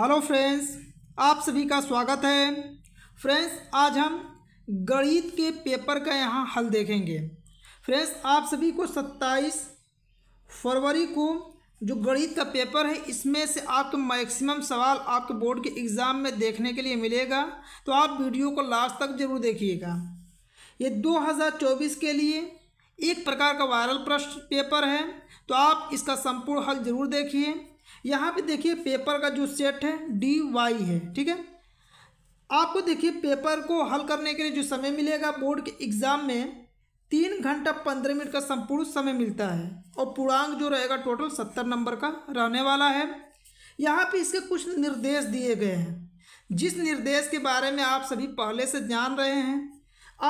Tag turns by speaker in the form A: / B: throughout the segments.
A: hello friends आप सभी का स्वागत है फ्रेंड्स आज हम गणित के पेपर का यहाँ हल देखेंगे फ्रेंड्स आप सभी को 27 फरवरी को जो गणित का पेपर है इसमें से आपको मैक्सिमम सवाल आपके बोर्ड के एग्ज़ाम में देखने के लिए मिलेगा तो आप वीडियो को लास्ट तक जरूर देखिएगा ये 2024 के लिए एक प्रकार का वायरल प्रश्न पेपर है तो आप इसका संपूर्ण हल जरूर देखिए यहाँ पे देखिए पेपर का जो सेट है डी वाई है ठीक है आपको देखिए पेपर को हल करने के लिए जो समय मिलेगा बोर्ड के एग्ज़ाम में तीन घंटा पंद्रह मिनट का संपूर्ण समय मिलता है और पूर्णांक जो रहेगा टोटल सत्तर नंबर का रहने वाला है यहाँ पे इसके कुछ निर्देश दिए गए हैं जिस निर्देश के बारे में आप सभी पहले से जान रहे हैं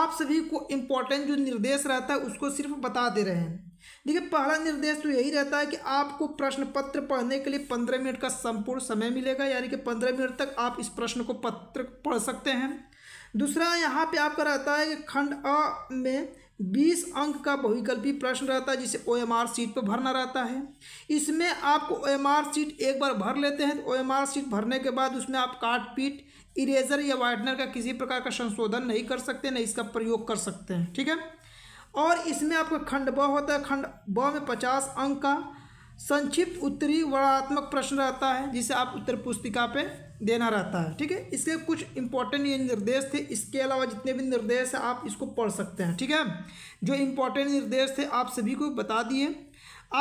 A: आप सभी को इम्पोर्टेंट जो निर्देश रहता है उसको सिर्फ बता दे रहे हैं देखिए पहला निर्देश तो यही रहता है कि आपको प्रश्न पत्र पढ़ने के लिए पंद्रह मिनट का संपूर्ण समय मिलेगा यानी कि पंद्रह मिनट तक आप इस प्रश्न को पत्र पढ़ सकते हैं दूसरा यहाँ पे आपका रहता है कि खंड अ में बीस अंक का बहुविकल्पी प्रश्न रहता है जिसे ओ एम आर सीट पर भरना रहता है इसमें आपको ओ एम आर सीट एक बार भर लेते हैं तो ओ एम आर सीट भरने के बाद उसमें आप काट पीट इरेजर या वाइटनर का किसी प्रकार का संशोधन नहीं कर सकते न इसका प्रयोग कर सकते हैं ठीक है और इसमें आपका खंड ब होता है खंड ब में पचास अंक का संक्षिप्त उत्तरी वर्णात्मक प्रश्न रहता है जिसे आप उत्तर पुस्तिका पे देना रहता है ठीक है इसके कुछ इंपॉर्टेंट ये निर्देश थे इसके अलावा जितने भी निर्देश हैं आप इसको पढ़ सकते हैं ठीक है जो इम्पोर्टेंट निर्देश थे आप सभी को बता दिए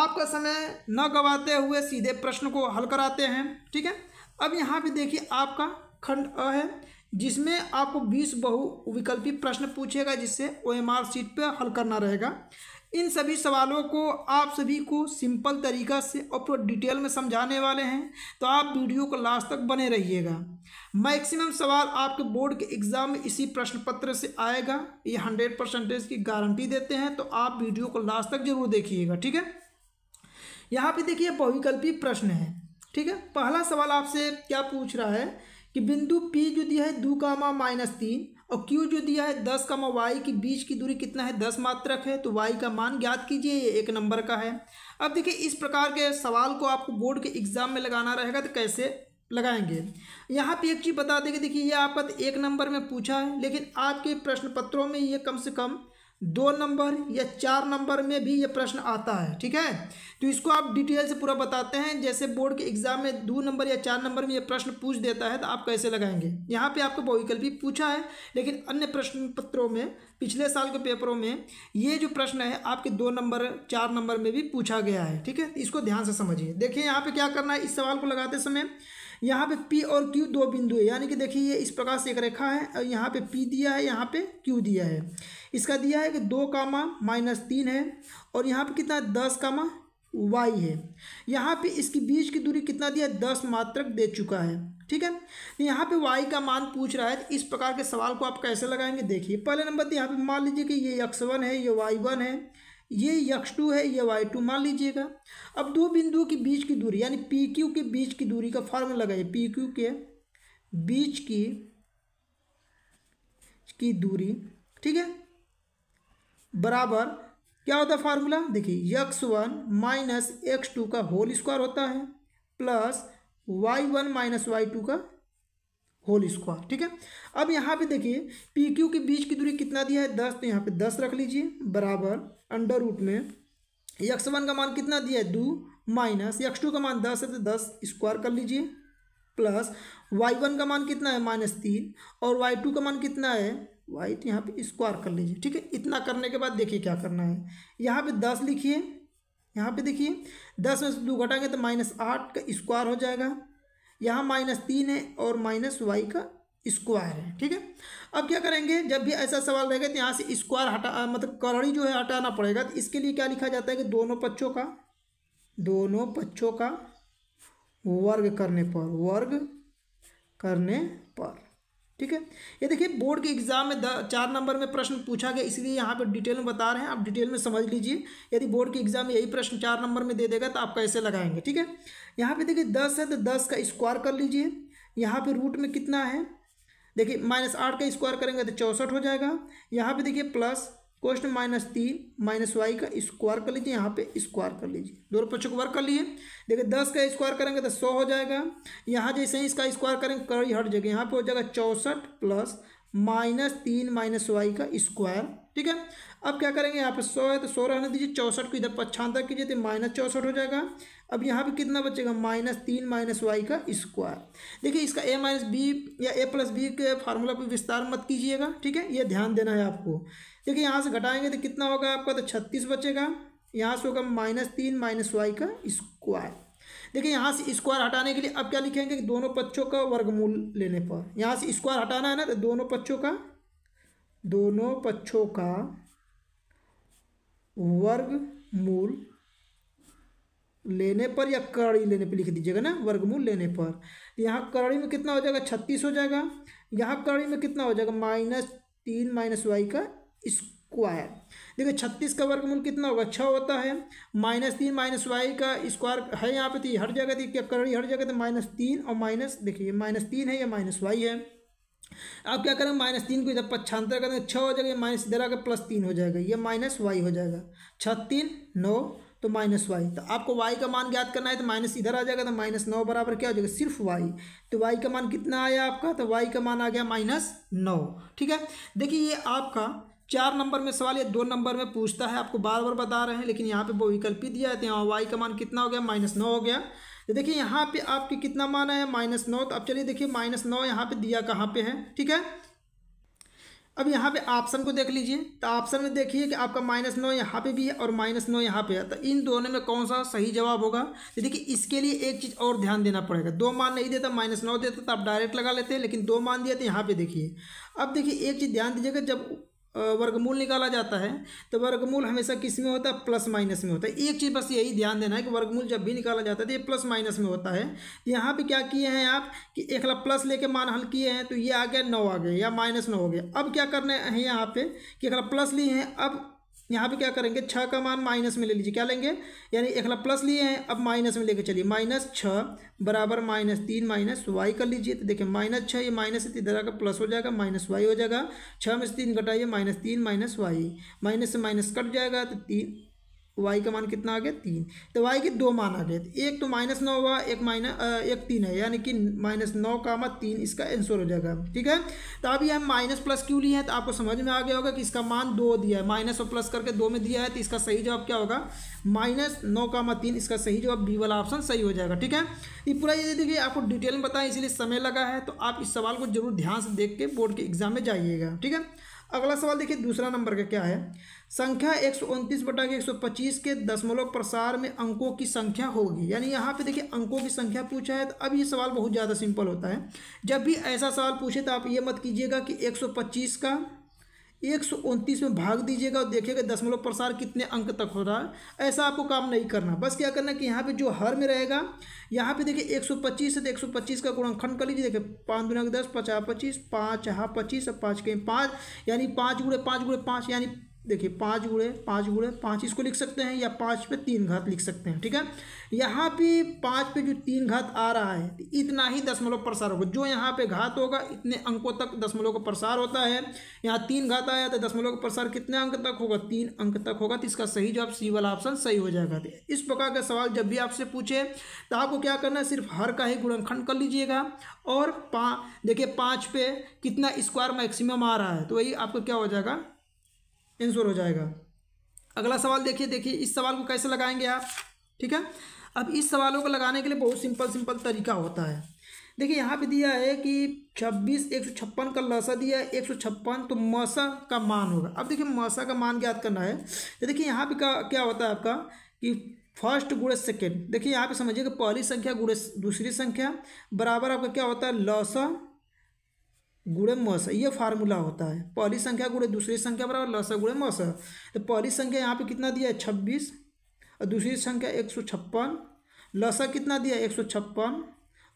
A: आपका समय न गवाते हुए सीधे प्रश्न को हल कराते हैं ठीक है अब यहाँ पर देखिए आपका खंड अ है जिसमें आपको 20 बहुविकल्पी प्रश्न पूछेगा जिससे ओ एम आर सीट पर हल करना रहेगा इन सभी सवालों को आप सभी को सिंपल तरीका से और पूरा डिटेल में समझाने वाले हैं तो आप वीडियो को लास्ट तक बने रहिएगा मैक्सिमम सवाल आपके बोर्ड के एग्ज़ाम में इसी प्रश्न पत्र से आएगा ये हंड्रेड परसेंटेज की गारंटी देते हैं तो आप वीडियो को लास्ट तक जरूर देखिएगा ठीक है यहाँ पर देखिए बहुविकल्पी प्रश्न है ठीक है पहला सवाल आपसे क्या पूछ रहा है कि बिंदु पी जो दिया है दो कामा माइनस तीन और क्यू जो दिया है दस कामा वाई के बीच की दूरी कितना है दस मात्रक है तो वाई का मान ज्ञात कीजिए ये एक नंबर का है अब देखिए इस प्रकार के सवाल को आपको बोर्ड के एग्जाम में लगाना रहेगा तो कैसे लगाएंगे यहाँ पे एक चीज़ बता देंगे देखिए ये आपका एक नंबर में पूछा है लेकिन आपके प्रश्न पत्रों में ये कम से कम दो नंबर या चार नंबर में भी ये प्रश्न आता है ठीक है तो इसको आप डिटेल से पूरा बताते हैं जैसे बोर्ड के एग्जाम में दो नंबर या चार नंबर में ये प्रश्न पूछ देता है तो आप कैसे लगाएंगे यहाँ पे आपको बहुविकल भी पूछा है लेकिन अन्य प्रश्न पत्रों में पिछले साल के पेपरों में ये जो प्रश्न है आपके दो नंबर चार नंबर में भी पूछा गया है ठीक है इसको ध्यान से समझिए देखिए यहाँ पर क्या करना है इस सवाल को लगाते समय यहाँ पे P और Q दो बिंदु है यानी कि देखिए ये इस प्रकार से एक रेखा है और यहाँ पे P दिया है यहाँ पे Q दिया है इसका दिया है कि दो कामा माइनस तीन है और यहाँ पे कितना है दस कामा वाई है यहाँ पे इसकी बीच की दूरी कितना दिया है दस मात्रक दे चुका है ठीक है यहाँ पे y का मान पूछ रहा है तो इस प्रकार के सवाल को आप कैसे लगाएंगे देखिए पहले नंबर तो यहाँ पे मान लीजिए कि ये x1 है ये y1 है ये यक्ष टू है ये वाई टू मान लीजिएगा अब दो बिंदुओं के बीच की दूरी यानी पी क्यू के बीच की दूरी का फॉर्मूला लगाइए पी क्यू के बीच की की दूरी ठीक है बराबर क्या होता है फार्मूला देखिए X one minus X two का होल स्क्वायर होता है plus Y one minus Y two का होल स्क्वायर ठीक है अब यहाँ पे देखिए पी क्यू के बीच की दूरी कितना दिया है दस तो यहाँ पे दस रख लीजिए बराबर अंडर रूट में यक्स वन का मान कितना दिया है दो माइनस यक्स टू का मान दस है तो दस स्क्वायर कर लीजिए प्लस वाई वन का मान कितना है माइनस तीन और वाई टू का मान कितना है वाई तो यहाँ पर स्क्वायर कर लीजिए ठीक है इतना करने के बाद देखिए क्या करना है यहाँ पर दस लिखिए यहाँ पे देखिए दस में से दो घटाएंगे तो माइनस आठ का स्क्वायर हो जाएगा यहाँ माइनस तीन है और माइनस वाई का स्क्वायर है ठीक है अब क्या करेंगे जब भी ऐसा सवाल रहेगा तो यहाँ से स्क्वायर हटा मतलब करड़ी जो है हटाना पड़ेगा तो इसके लिए क्या लिखा जाता है कि दोनों पक्षों का दोनों पक्षों का वर्ग करने पर वर्ग करने पर ठीक है ये देखिए बोर्ड के एग्जाम में द, चार नंबर में प्रश्न पूछा गया इसलिए यहाँ पर डिटेल में बता रहे हैं आप डिटेल में समझ लीजिए यदि बोर्ड के एग्जाम में यही प्रश्न चार नंबर में दे देगा तो आप कैसे लगाएंगे ठीक है यहाँ पे देखिए दस है तो दस का स्क्वायर कर लीजिए यहाँ पे रूट में कितना है देखिए माइनस आठ का स्क्वायर करेंगे तो चौंसठ हो जाएगा यहाँ पे देखिए प्लस क्वेश्चन माइनस तीन माइनस वाई का स्क्वायर कर लीजिए यहाँ पे स्क्वायर कर लीजिए दोनों पक्षों को वर्क कर लिए देखिए दस का स्क्वायर करेंगे तो सौ हो जाएगा यहाँ जैसे ही इसका स्क्वायर करेंगे कर हट जाएगा यहाँ पर हो जाएगा चौंसठ प्लस माइनस तीन माइनस वाई का स्क्वायर ठीक है अब क्या करेंगे यहाँ पे सौ है तो सौ रहने दीजिए चौसठ को इधर पक्षांतर कीजिए तो माइनस चौंसठ हो जाएगा अब यहाँ पे कितना बचेगा माइनस तीन माइनस वाई का स्क्वायर देखिए इसका ए माइनस बी या ए प्लस बी के फार्मूला पर विस्तार मत कीजिएगा ठीक है ये ध्यान देना है आपको देखिए यहाँ से घटाएंगे तो कितना होगा आपका तो छत्तीस बचेगा यहाँ से होगा माइनस तीन माइनस वाई का स्क्वायर देखिए यहाँ से स्क्वायर हटाने के लिए अब क्या लिखेंगे कि दोनों पक्षों का वर्गमूल लेने पर यहाँ से स्क्वायर हटाना है ना तो दोनों पक्षों का दोनों पक्षों का वर्गमूल लेने पर या कड़ी लेने पर लिख दीजिएगा ना वर्गमूल लेने पर तो यहाँ करड़ी में कितना हो जाएगा छत्तीस हो जाएगा यहाँ कड़ी में कितना हो जाएगा माइनस तीन माइनस वाई का स्क्वायर देखिए छत्तीस का वर्गमूल कितना होगा छः होता है माइनस तीन माइनस वाई का स्क्वायर है यहाँ पे तो हर जगह थी क्या हर जगह तो माइनस तीन और माइनस देखिए माइनस तीन है या माइनस वाई है अब क्या करेंगे माइनस तीन को इधर पक्षांतर करेंगे छः हो जाएगा माइनस इधर आकर प्लस तीन हो जाएगा ये माइनस वाई हो जाएगा छः तीन नौ तो माइनस वाई तो आपको वाई का मान ज्ञात करना है तो माइनस इधर आ जाएगा तो माइनस नौ बराबर क्या हो जाएगा सिर्फ वाई तो वाई का मान कितना आया आपका तो वाई का मान आ गया माइनस नौ ठीक है देखिए ये आपका चार नंबर में सवाल या दो नंबर में पूछता है आपको बार बार बता रहे हैं लेकिन यहाँ पे वो विकल्प दिया है तो यहाँ वाई का मान कितना हो गया माइनस नौ हो गया तो देखिए यहाँ पे आपके कितना मान है माइनस नौ तो अब चलिए देखिए माइनस नौ यहाँ पे दिया कहाँ पे है ठीक है अब यहाँ पे ऑप्शन को देख लीजिए तो ऑप्शन में देखिए कि आपका माइनस नौ यहाँ पे भी है और माइनस नौ यहाँ पे है तो इन दोनों में कौन सा सही जवाब होगा तो देखिए इसके लिए एक चीज़ और ध्यान देना पड़ेगा दो मान नहीं देता माइनस नौ देता तो आप डायरेक्ट लगा लेते हैं लेकिन दो मान दिया तो यहाँ पे देखिए अब देखिए एक चीज़ ध्यान दीजिएगा जब वर्गमूल निकाला जाता है तो वर्गमूल हमेशा किस में होता है प्लस माइनस में होता है एक चीज़ बस यही ध्यान देना है कि वर्गमूल जब भी निकाला जाता है तो ये प्लस माइनस में होता है यहाँ पे क्या किए हैं आप कि एक प्लस लेके मान हल किए हैं तो ये आ गया नौ आ गया या माइनस नौ हो गया अब क्या करना है यहाँ पे कि एक प्लस लिए हैं अब यहाँ पे क्या करेंगे छः का मान माइनस में ले लीजिए क्या लेंगे यानी एक प्लस लिए हैं अब माइनस में लेके चलिए माइनस छः बराबर माइनस तीन माइनस वाई कर लीजिए तो देखिए माइनस छः ये माइनस से इधर का प्लस हो जाएगा माइनस वाई हो जाएगा छः में से तीन घटाइए माइनस तीन माइनस वाई माइनस से माइनस कट जाएगा तो तीन वाई तो का मान कितना आ गया तीन तो वाई के दो मान आ गए एक तो माइनस नौ हुआ एक माइनस एक तीन है यानी कि माइनस नौ का मत तीन इसका आंसर हो जाएगा ठीक है तो अभी हम माइनस प्लस क्यों लिए हैं तो आपको समझ में आ गया होगा कि इसका मान दो दिया है माइनस और प्लस करके दो में दिया है तो इसका सही जवाब क्या होगा माइनस नौ का मत तीन इसका सही जवाब बी वाला ऑप्शन सही हो जाएगा ठीक है ये पूरा ये देखिए आपको डिटेल में बताएं इसलिए समय लगा है तो आप इस सवाल को जरूर ध्यान से देख के बोर्ड के एग्जाम में जाइएगा ठीक है अगला सवाल देखिए दूसरा नंबर का क्या है संख्या एक सौ उनतीस बटा के एक सौ पच्चीस के दशमलव प्रसार में अंकों की संख्या होगी यानी यहाँ पे देखिए अंकों की संख्या पूछा है तो अब ये सवाल बहुत ज़्यादा सिंपल होता है जब भी ऐसा सवाल पूछे तो आप ये मत कीजिएगा कि एक सौ पच्चीस का एक सौ उनतीस में भाग दीजिएगा और देखिएगा दशमलव प्रसार कितने अंक तक हो रहा है ऐसा आपको काम नहीं करना बस क्या करना कि यहाँ पे जो हर में रहेगा यहाँ पे देखिए एक सौ पच्चीस से तो एक सौ पच्चीस का गुणनखंड कर लीजिए देखिए पाँच दुना दस पचास पच्चीस पाँच हाँ पच्चीस और पाँच कहीं पाँच यानी पाँच गुड़े पाँच गुड़े पाँच यानी देखिए पाँच गुड़े पाँच गुड़े पाँच इसको लिख सकते हैं या पाँच पे तीन घात लिख सकते हैं ठीक है यहाँ पे पाँच पे जो तीन घात आ रहा है तो इतना ही दशमलव प्रसार होगा जो यहाँ पे घात होगा इतने अंकों तक दसमलव का प्रसार होता है यहाँ तीन घात आया तो दसमलव का प्रसार कितने अंक तक होगा तीन अंक तक होगा तो इसका सही जवाब सी वाला ऑप्शन सही हो जाएगा तो इस प्रकार का सवाल जब भी आपसे पूछे तो आपको क्या करना है सिर्फ हर का ही गुणनखंड कर लीजिएगा और पाँच देखिए पाँच पे कितना स्क्वायर मैक्सिमम आ रहा है तो वही आपको क्या हो जाएगा आंसर हो जाएगा अगला सवाल देखिए देखिए इस सवाल को कैसे लगाएंगे आप ठीक है अब इस सवालों को लगाने के लिए बहुत सिंपल सिंपल तरीका होता है देखिए यहाँ पे दिया है कि छब्बीस एक सौ छप्पन का लसा दिया है एक सौ छप्पन तो मसा का मान होगा अब देखिए मसा का मान ज्ञात करना है तो देखिए यहाँ पे का क्या होता है आपका कि फर्स्ट गुड़े सेकेंड देखिए यहाँ पे समझिए कि पहली संख्या गुड़े दूसरी संख्या बराबर आपका क्या होता है लसा गुणे मस ये फार्मूला होता है पहली संख्या गुणे दूसरी संख्या बराबर लस गुणे मस तो पहली संख्या यहाँ पे कितना दिया है छब्बीस और दूसरी संख्या एक सौ छप्पन लसा कितना दिया एक सौ छप्पन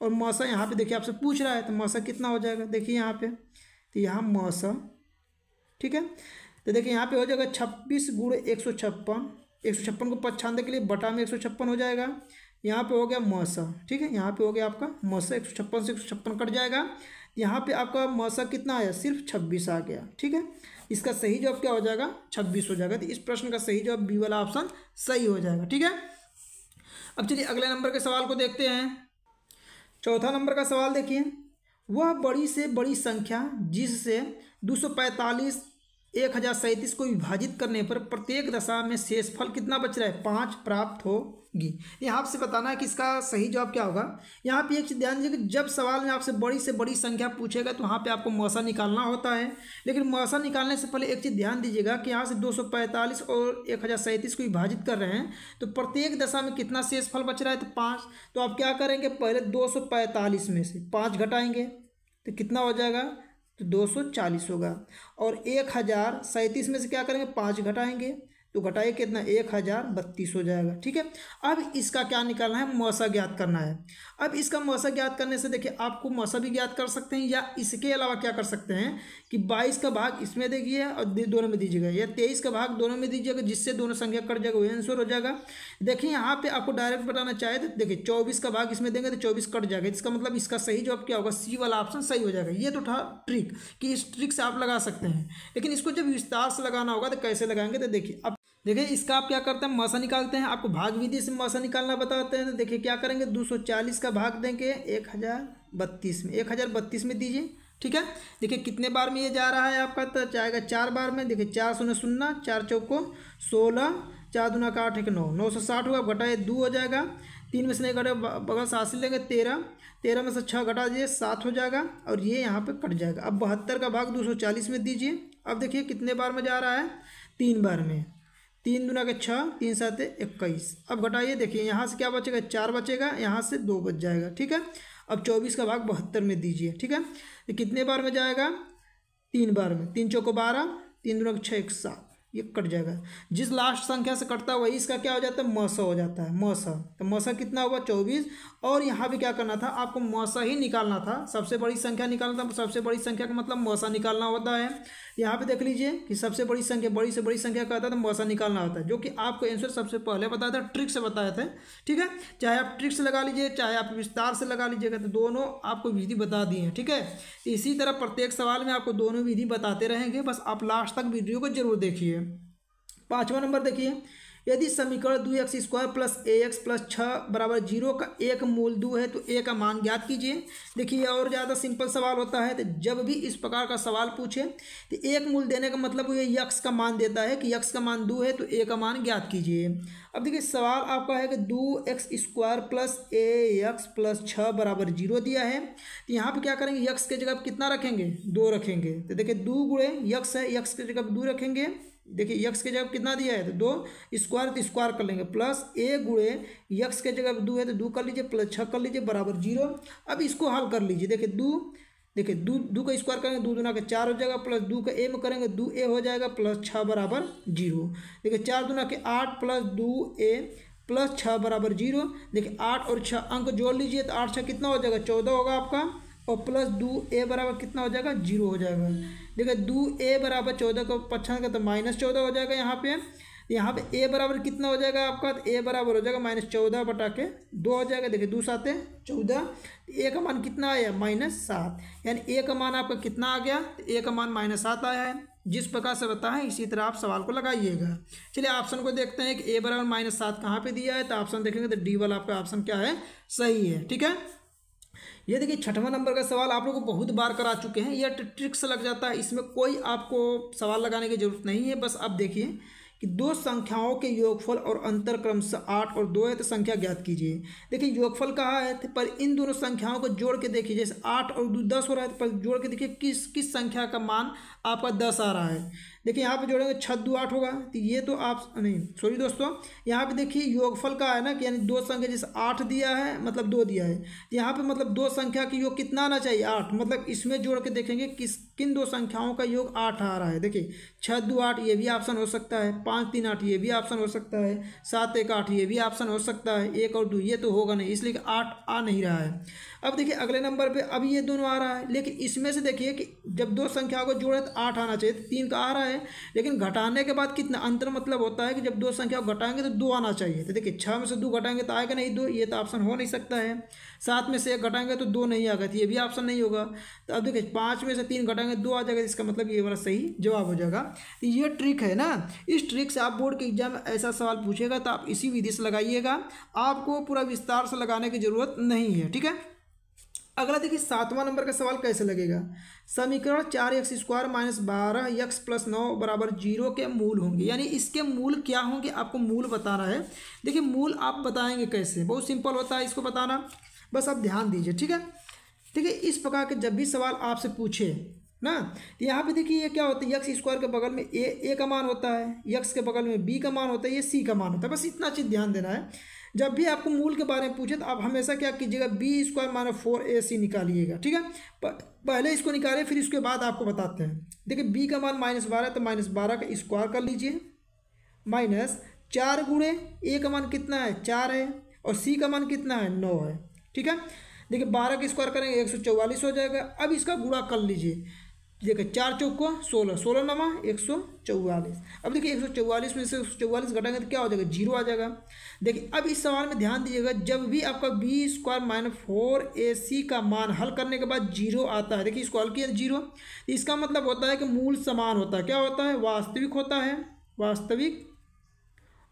A: और मौसा यहाँ पे देखिए आपसे पूछ रहा है तो मौसा कितना हो जाएगा देखिए यहाँ पे तो यहाँ मौसा ठीक है तो देखिए यहाँ पे हो जाएगा छब्बीस गुड़ एक सौ छप्पन एक सौ छप्पन को पछाने के लिए बटा में एक सौ छप्पन हो जाएगा यहाँ पे हो गया मौसा ठीक है यहाँ पे हो गया आपका मौसा एक सौ छप्पन से एक सौ छप्पन कट जाएगा यहाँ पे आपका मौसा कितना आया सिर्फ छब्बीस आ गया ठीक है इसका सही जवाब क्या हो जाएगा छब्बीस हो जाएगा तो इस प्रश्न का सही जवाब बी वाला ऑप्शन सही हो जाएगा ठीक है अब चलिए अगले नंबर के सवाल को देखते हैं चौथा नंबर का सवाल देखिए वह बड़ी से बड़ी संख्या जिससे दो सौ पैंतालीस एक हज़ार सैंतीस को विभाजित करने पर प्रत्येक दशा में शेषफल कितना बच रहा है पाँच प्राप्त हो गी यहाँ आपसे बताना है कि इसका सही जवाब क्या होगा यहाँ पे एक चीज़ ध्यान दीजिए कि जब सवाल में आपसे बड़ी से बड़ी संख्या पूछेगा तो वहाँ पे आपको मौसा निकालना होता है लेकिन मौसा निकालने से पहले एक चीज़ ध्यान दीजिएगा कि यहाँ से 245 और एक को विभाजित कर रहे हैं तो प्रत्येक दशा में कितना शेष फल बच रहा है तो पाँच तो आप क्या करेंगे पहले दो में से पाँच घटाएँगे तो कितना हो जाएगा तो दो होगा और एक हज़ार सैंतीस में से क्या करेंगे पाँच घटाएँगे तो घटाइए कितना एक हज़ार बत्तीस हो जाएगा ठीक है अब इसका क्या निकालना है मौसा ज्ञात करना है अब इसका मौसा ज्ञात करने से देखिए आपको मौसा भी ज्ञात कर सकते हैं या इसके अलावा क्या कर सकते हैं कि बाईस का भाग इसमें देखिए और दोनों में दीजिएगा या तेईस का भाग दोनों में दीजिएगा जिससे दोनों संख्या कट जाएगा वही आंसर हो जाएगा देखिए यहाँ पर आपको डायरेक्ट बताना चाहे तो देखिए चौबीस का भाग इसमें देंगे तो चौबीस कट जाएगा इसका मतलब इसका सही जवाब क्या होगा सी वाला ऑप्शन सही हो जाएगा ये तो था ट्रिक कि इस ट्रिक से आप लगा सकते हैं लेकिन इसको जब विस्तार से लगाना होगा तो कैसे लगाएंगे तो देखिए अब देखिए इसका आप क्या करते हैं मासा निकालते हैं आपको भाग विधि से मासा निकालना बताते हैं तो देखिए क्या करेंगे 240 का भाग देंगे एक हज़ार बत्तीस में एक हज़ार बत्तीस में दीजिए ठीक है देखिए कितने बार में ये जा रहा है आपका तो जाएगा चार बार में देखिए चार शून्य शून्य चार चौको सोलह चार दुना का आठ एक नौ नौ सौ साठ होगा घटाए दो हो जाएगा तीन में से नहीं घटे बगल से लेंगे तेरह तेरह में से छः घटा दीजिए सात हो जाएगा और ये यहाँ पे कट जाएगा अब बहत्तर का भाग दो सौ चालीस में दीजिए अब देखिए कितने बार में जा रहा है तीन बार में तीन दुना के छः तीन सात इक्कीस अब घटाइए देखिए यहाँ से क्या बचेगा चार बचेगा यहाँ से दो बच जाएगा ठीक है अब चौबीस का भाग बहत्तर में दीजिए ठीक है तो कितने बार में जाएगा तीन बार में तीन चौको बारह तीन दुना के छः एक सात ये कट जाएगा जिस लास्ट संख्या से कटता है वही इसका क्या हो जाता है मौसा हो जाता है मौसा तो मौसा कितना हुआ चौबीस और यहाँ भी क्या करना था आपको मौसा ही निकालना था सबसे बड़ी संख्या निकालना था सबसे बड़ी संख्या का मतलब मौसा निकालना होता है यहाँ पे देख लीजिए कि सबसे बड़ी संख्या बड़ी से बड़ी संख्या का है था वैसा निकालना होता है जो कि आपको आंसर सबसे पहले बताया था ट्रिक से बताए थे ठीक है चाहे आप ट्रिक से लगा लीजिए चाहे आप विस्तार से लगा लीजिएगा तो दोनों आपको विधि बता दिए हैं ठीक है तो इसी तरह प्रत्येक सवाल में आपको दोनों विधि बताते रहेंगे बस आप लास्ट तक वीडियो को जरूर देखिए पाँचवा नंबर देखिए यदि समीकरण दो X square plus A X plus छः बराबर जीरो का एक मूल दो है तो ए का मान ज्ञात कीजिए देखिए और ज़्यादा सिंपल सवाल होता है तो जब भी इस प्रकार का सवाल पूछे तो एक मूल देने का मतलब ये यक्स का मान देता है कि यक्स का मान दो है तो ए का मान ज्ञात कीजिए अब देखिए सवाल आपका है कि दो X square plus A X plus छः बराबर जीरो दिया है तो यहाँ पर क्या करेंगे यक्स के जगह कितना रखेंगे दो रखेंगे तो देखिए दो गुड़े यक्स है यक्स के जगह दो रखेंगे देखिए यक्स के जगह कितना दिया है तो दो स्क्वायर तो स्क्वायर कर लेंगे प्लस ए गुड़े यक्स के जगह दो है तो दो कर लीजिए प्लस छः कर लीजिए बराबर जीरो अब इसको हल कर लीजिए देखिए दो देखिए दो दो का स्क्वायर करेंगे दो दुना का चार हो जाएगा प्लस दो का ए में करेंगे दो ए हो जाएगा प्लस छः बराबर जीरो देखिए चार दुना के आठ प्लस दो ए प्लस छः बराबर जीरो देखिए आठ और छः अंक जोड़ लीजिए तो आठ छः कितना हो जाएगा चौदह होगा आपका और प्लस दो ए बराबर कितना हो जाएगा जीरो हो जाएगा देखिए दो ए बराबर चौदह को पच्छन का तो माइनस चौदह हो जाएगा यहाँ पे यहाँ पे ए बराबर कितना हो जाएगा आपका तो ए बराबर हो जाएगा माइनस चौदह बटा के दो हो जाएगा देखिए दो सात है चौदह ए तो का मान कितना आया माइनस सात यानी ए का मान आपका कितना आ गया तो ए का मान माइनस सात आया है जिस प्रकार से बताएं इसी तरह आप सवाल को लगाइएगा चलिए ऑप्शन को देखते हैं कि ए बराबर माइनस सात कहाँ पर दिया है तो ऑप्शन देखेंगे तो डी वाला आपका ऑप्शन क्या है सही है ठीक है ये देखिए छठवां नंबर का सवाल आप लोग को बहुत बार करा चुके हैं यह ट्रिक्स लग जाता है इसमें कोई आपको सवाल लगाने की जरूरत नहीं है बस आप देखिए कि दो संख्याओं के योगफल और अंतर क्रम आठ और दो है तो संख्या ज्ञात कीजिए देखिए योगफल कहा है तो पर इन दोनों संख्याओं को जोड़ के देखिए जैसे आठ और दस हो रहा है तो पर जोड़ के देखिए किस किस संख्या का मान आपका दस आ रहा है देखिए यहाँ पे जोड़ेंगे छत दो आठ होगा तो ये तो आप नहीं सॉरी दोस्तों यहाँ पे देखिए योगफल का है ना कि यानी दो संख्या जैसे आठ दिया है मतलब दो दिया है तो यहाँ पे मतलब दो संख्या की योग कितना आना चाहिए आठ मतलब इसमें जोड़ के देखेंगे किस किन दो संख्याओं का योग आठ आ रहा है देखिए छः दो आठ ये भी ऑप्शन हो सकता है पाँच तीन आठ ये भी ऑप्शन हो सकता है सात एक आठ ये भी ऑप्शन हो सकता है एक और दो ये तो होगा नहीं इसलिए आठ आ नहीं रहा है अब देखिए अगले नंबर पर अब ये दोनों आ रहा है लेकिन इसमें से देखिए कि जब दो संख्या को जोड़े तो आठ आना चाहिए तो तीन का आ रहा है है लेकिन घटाने के बाद कितना अंतर मतलब होता है कि जब दो संख्या घटाएंगे तो दो आना चाहिए तो देखिए छः में से दो घटाएंगे तो आएगा नहीं दो ये तो ऑप्शन हो नहीं सकता है सात में से एक घटाएंगे तो दो नहीं आ गए ये भी ऑप्शन नहीं होगा तो अब देखिए पाँच में से तीन घटाएंगे दो आ जाएगा इसका मतलब ये वाला सही जवाब हो जाएगा तो ये ट्रिक है ना इस ट्रिक से आप बोर्ड के एग्जाम में ऐसा सवाल पूछेगा तो आप इसी विधि से लगाइएगा आपको पूरा विस्तार से लगाने की ज़रूरत नहीं है ठीक है अगला देखिए सातवां नंबर का सवाल कैसे लगेगा समीकरण चार एक्स स्क्वायर माइनस बारह एक्स प्लस नौ बराबर जीरो के मूल होंगे यानी इसके मूल क्या होंगे आपको मूल बताना है देखिए मूल आप बताएंगे कैसे बहुत सिंपल होता है इसको बताना बस आप ध्यान दीजिए ठीक है ठीक है इस प्रकार के जब भी सवाल आपसे पूछे ना तो यहाँ पर देखिए ये क्या होता है यक्स स्क्वायर के बगल में ए ए का मान होता है यक्स के बगल में बी का मान होता है ये सी का मान होता है बस इतना चीज़ ध्यान देना है जब भी आपको मूल के बारे में पूछे तो आप हमेशा क्या कीजिएगा B square minus four A C निकालिएगा ठीक है पहले इसको निकालें फिर इसके बाद आपको बताते हैं देखिए बी का मान माइनस बारह तो माइनस बारह का स्क्वायर कर लीजिए माइनस चार गुड़े ए का मान कितना है चार है और सी का मान कितना है नौ है ठीक है देखिए बारह का स्क्वायर करेंगे एक सौ चौवालीस हो जाएगा अब इसका गुणा कर लीजिए देखिए चार चौक को सोलह सोलह नवा एक सौ चौवालीस अब देखिए एक सौ चौवालीस में से एक सौ चौवालीस घटाएंगे तो क्या हो जाएगा जीरो आ जाएगा देखिए अब इस सवाल में ध्यान दीजिएगा जब भी आपका B square minus four A C का मान हल करने के बाद जीरो आता है देखिए इसको हल किया जीरो तो इसका मतलब होता है कि मूल समान होता है क्या होता है वास्तविक होता है वास्तविक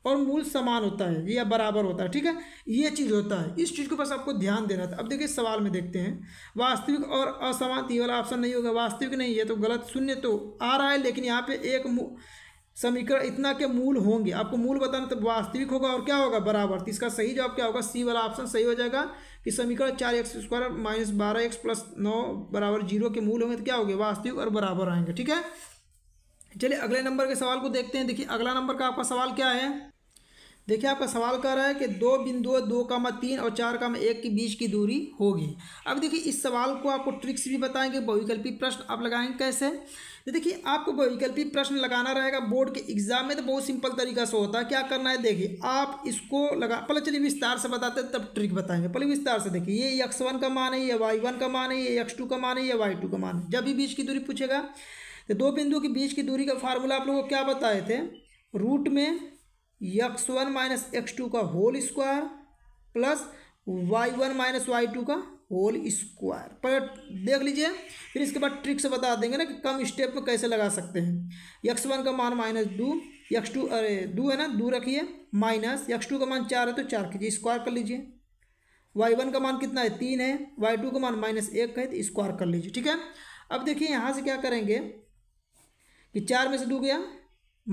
A: और मूल समान होता है या बराबर होता है ठीक है ये चीज़ होता है इस चीज़ को बस आपको ध्यान देना था अब देखिए सवाल में देखते हैं वास्तविक और असमान ये वाला ऑप्शन नहीं होगा वास्तविक नहीं है तो गलत शून्य तो आ रहा है लेकिन यहाँ पे एक समीकरण इतना के मूल होंगे आपको मूल बताना तो वास्तविक होगा और क्या होगा बराबर तो इसका सही जवाब क्या होगा सी वाला ऑप्शन सही हो जाएगा कि समीकरण चार एक्स स्क्वायर माइनस बारह एक्स प्लस नौ बराबर जीरो के मूल होंगे तो क्या होगा वास्तविक और बराबर आएंगे ठीक है चलिए अगले नंबर के सवाल को देखते हैं देखिए अगला नंबर का आपका सवाल क्या है देखिए आपका सवाल कह रहा है कि दो बिंदुओं दो कामा तीन और चार कामा एक के बीच की दूरी होगी अब देखिए इस सवाल को आपको ट्रिक्स भी बताएंगे बहुविकल्पी प्रश्न आप लगाएंगे कैसे तो देखिए आपको बहुविकल्पी प्रश्न लगाना रहेगा बोर्ड के एग्जाम में तो बहुत सिंपल तरीका से होता है क्या करना है देखिए आप इसको लगा पहले चलिए विस्तार से बताते हैं तब ट्रिक बताएंगे पहले विस्तार से देखिए ये यक्स वन का मान है ये वाई वन का मान है ये यक्स टू का मान है ये वाई टू का मान है जब भी बीच की दूरी पूछेगा तो दो बिंदु के बीच की दूरी का फार्मूला आप लोगों को क्या बताए थे रूट में X one minus X two का whole square plus Y one minus Y two का होल स्क्वायर पर देख लीजिए फिर इसके बाद ट्रिक से बता देंगे ना कि कम स्टेप में कैसे लगा सकते हैं एक्स वन का मान माइनस दो एक्स टू अरे दो है ना दो रखिए माइनस एक्स टू का मान चार है तो चार कीजिए स्क्वायर कर लीजिए वाई वन का मान कितना है तीन है वाई टू का मान माइनस एक है तो स्क्वायर कर लीजिए ठीक है अब देखिए यहाँ से क्या करेंगे कि चार में से दो गया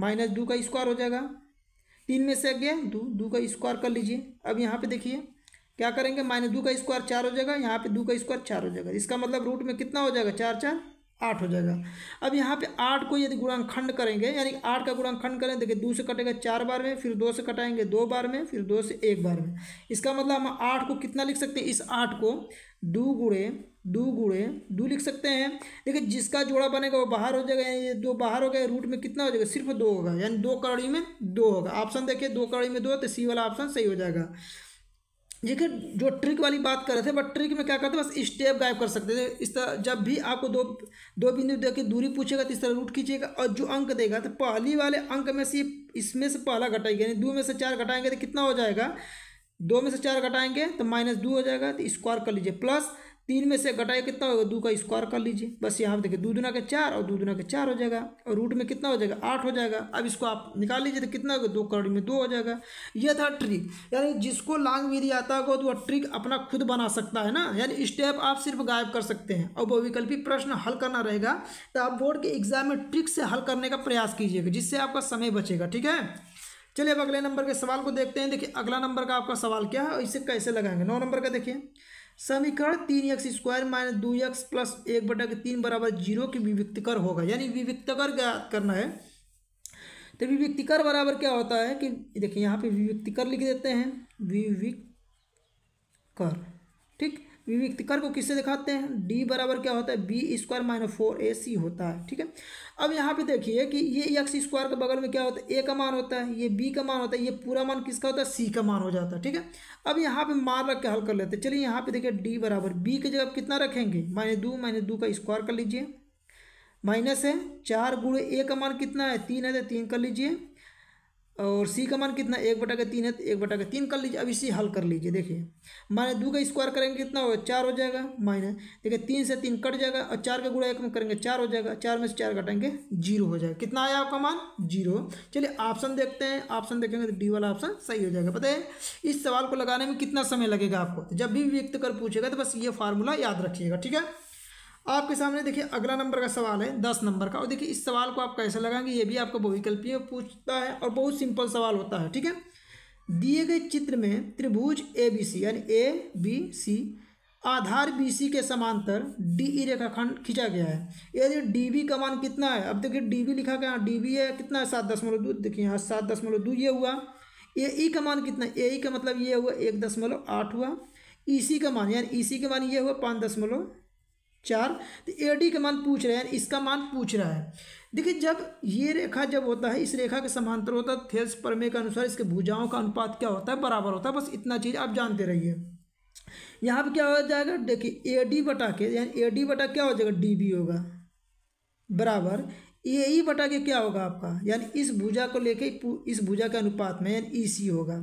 A: माइनस दो का स्क्वायर हो जाएगा तीन में से आ गया दो दो का स्क्वायर कर लीजिए अब यहाँ पे देखिए क्या करेंगे माइनस दो का स्क्वायर चार हो जाएगा यहाँ पे दो का स्क्वायर चार हो जाएगा इसका मतलब रूट में कितना हो जाएगा चार चार आठ हो जाएगा अब यहाँ पे आठ को यदि गुणांक खंड करेंगे यानी आठ का गुणांक खंड करें देखिए दो से कटेगा चार बार में फिर दो से कटाएंगे दो बार में फिर दो से एक बार में इसका मतलब हम आठ को कितना लिख सकते हैं इस आठ को दो गुड़े दो गुड़े दो लिख सकते हैं देखिए जिसका जोड़ा बनेगा वो बाहर हो जाएगा यानी ये दो बाहर हो गए रूट में कितना हो जाएगा सिर्फ दो होगा यानी दो कड़ी में दो होगा ऑप्शन देखिए दो कड़ी में दो तो सी वाला ऑप्शन सही हो जाएगा देखिए जो ट्रिक वाली बात कर रहे थे बट ट्रिक में क्या करते बस स्टेप गायब कर सकते थे इस तरह जब भी आपको दो दो बिंदु दे के दूरी पूछेगा तो इस तरह रूट खींचेगा और जो अंक देगा तो पहली वाले अंक में से इसमें से पहला घटाएगा यानी दो में से चार घटाएंगे तो कितना हो जाएगा दो में से चार घटाएंगे तो माइनस दो हो जाएगा तो स्क्वायर कर लीजिए प्लस तीन में से घटाया कितना होगा दो का स्क्वायर कर लीजिए बस यहाँ पर देखिए दो दुना के चार और दो दुना के चार हो जाएगा और रूट में कितना हो जाएगा आठ हो जाएगा अब इसको आप निकाल लीजिए तो कितना होगा दो करोड़ में दो हो जाएगा यह था ट्रिक यानी जिसको लांग विधि आता होगा तो वह ट्रिक अपना खुद बना सकता है ना यानी स्टेप आप सिर्फ गायब कर सकते हैं और बहुविकल्पी प्रश्न हल करना रहेगा तो आप बोर्ड के एग्जाम में ट्रिक से हल करने का प्रयास कीजिएगा जिससे आपका समय बचेगा ठीक है चलिए अब अगले नंबर के सवाल को देखते हैं देखिए अगला नंबर का आपका सवाल क्या है और इसे कैसे लगाएंगे नौ नंबर का देखिए समीकरण तीन एक्स स्क्वायर माइनस दो एक्स प्लस एक बटा के तीन बराबर जीरो की विविक्तकर होगा यानी विविक्तकर ज्ञात करना है तो विविक्तिकर बराबर क्या होता है कि देखिए यहाँ पे विविक्तिकर लिख देते हैं विविक कर ठीक विविक्त कर को किससे दिखाते हैं डी बराबर क्या होता है B square minus four A C होता है ठीक है अब यहाँ पे देखिए कि ये एक्स स्क्वायर के बगल में क्या होता है ए का मान होता है ये बी का मान होता है ये पूरा मान किसका होता है सी का मान हो जाता है ठीक है अब यहाँ पे मान रख के हल कर लेते हैं चलिए यहाँ पे देखिए डी बराबर बी की जगह कितना रखेंगे माइनस दो माइनस दो का स्क्वायर कर लीजिए माइनस है चार गुड़े ए का मान कितना है तीन है तो तीन कर लीजिए और सी का मान कितना एक बटा का तीन है तो एक बटा का तीन कर लीजिए अब इसी हल कर लीजिए देखिए माइनस दो का स्क्वायर करेंगे कितना होगा चार हो जाएगा माइनस देखिए तीन से तीन कट जाएगा और चार का गुड़ा एक में करेंगे चार हो जाएगा चार में से चार कटेंगे जीरो हो जाएगा कितना आया आपका मान जीरो चलिए ऑप्शन देखते हैं ऑप्शन देखेंगे तो डी वाला ऑप्शन सही हो जाएगा पता है इस सवाल को लगाने में कितना समय लगेगा आपको जब भी व्यक्त कर पूछेगा तो बस ये फार्मूला याद रखिएगा ठीक है आपके सामने देखिए अगला नंबर का सवाल है दस नंबर का और देखिए इस सवाल को आप कैसे लगाएंगे ये भी आपको बहुविकल्पीय पूछता है और बहुत सिंपल सवाल होता है ठीक है दिए गए चित्र में त्रिभुज ए बी सी यानी A B C Aadhaar B C के समांतर डी ई e रेखाखंड खींचा गया है यदि डी बी का मान कितना है अब देखिए डी बी लिखा गया डी बी है कितना है सात दशमलव दो देखिए यहाँ सात दशमलव दो ये हुआ ए ई e का मान कितना ए ई e का मतलब ये हुआ एक दशमलव आठ हुआ ई सी का मान यानी ई सी का मान ये हुआ पाँच दशमलव चार तो ए डी का मान पूछ रहे हैं इसका मान पूछ रहा है देखिए जब ये रेखा जब होता है इस रेखा के समांतर होता है तो थेल्स परमे के अनुसार इसके भुजाओं का अनुपात क्या होता है बराबर होता है बस इतना चीज़ आप जानते रहिए यहाँ पे क्या हो जाएगा देखिए ए डी बटा के यानी ए डी बटा क्या हो जाएगा डी बी होगा बराबर ए ई बटा के क्या होगा आपका यानी इस भुजा को लेके इस भुजा के अनुपात में यानी ई e सी होगा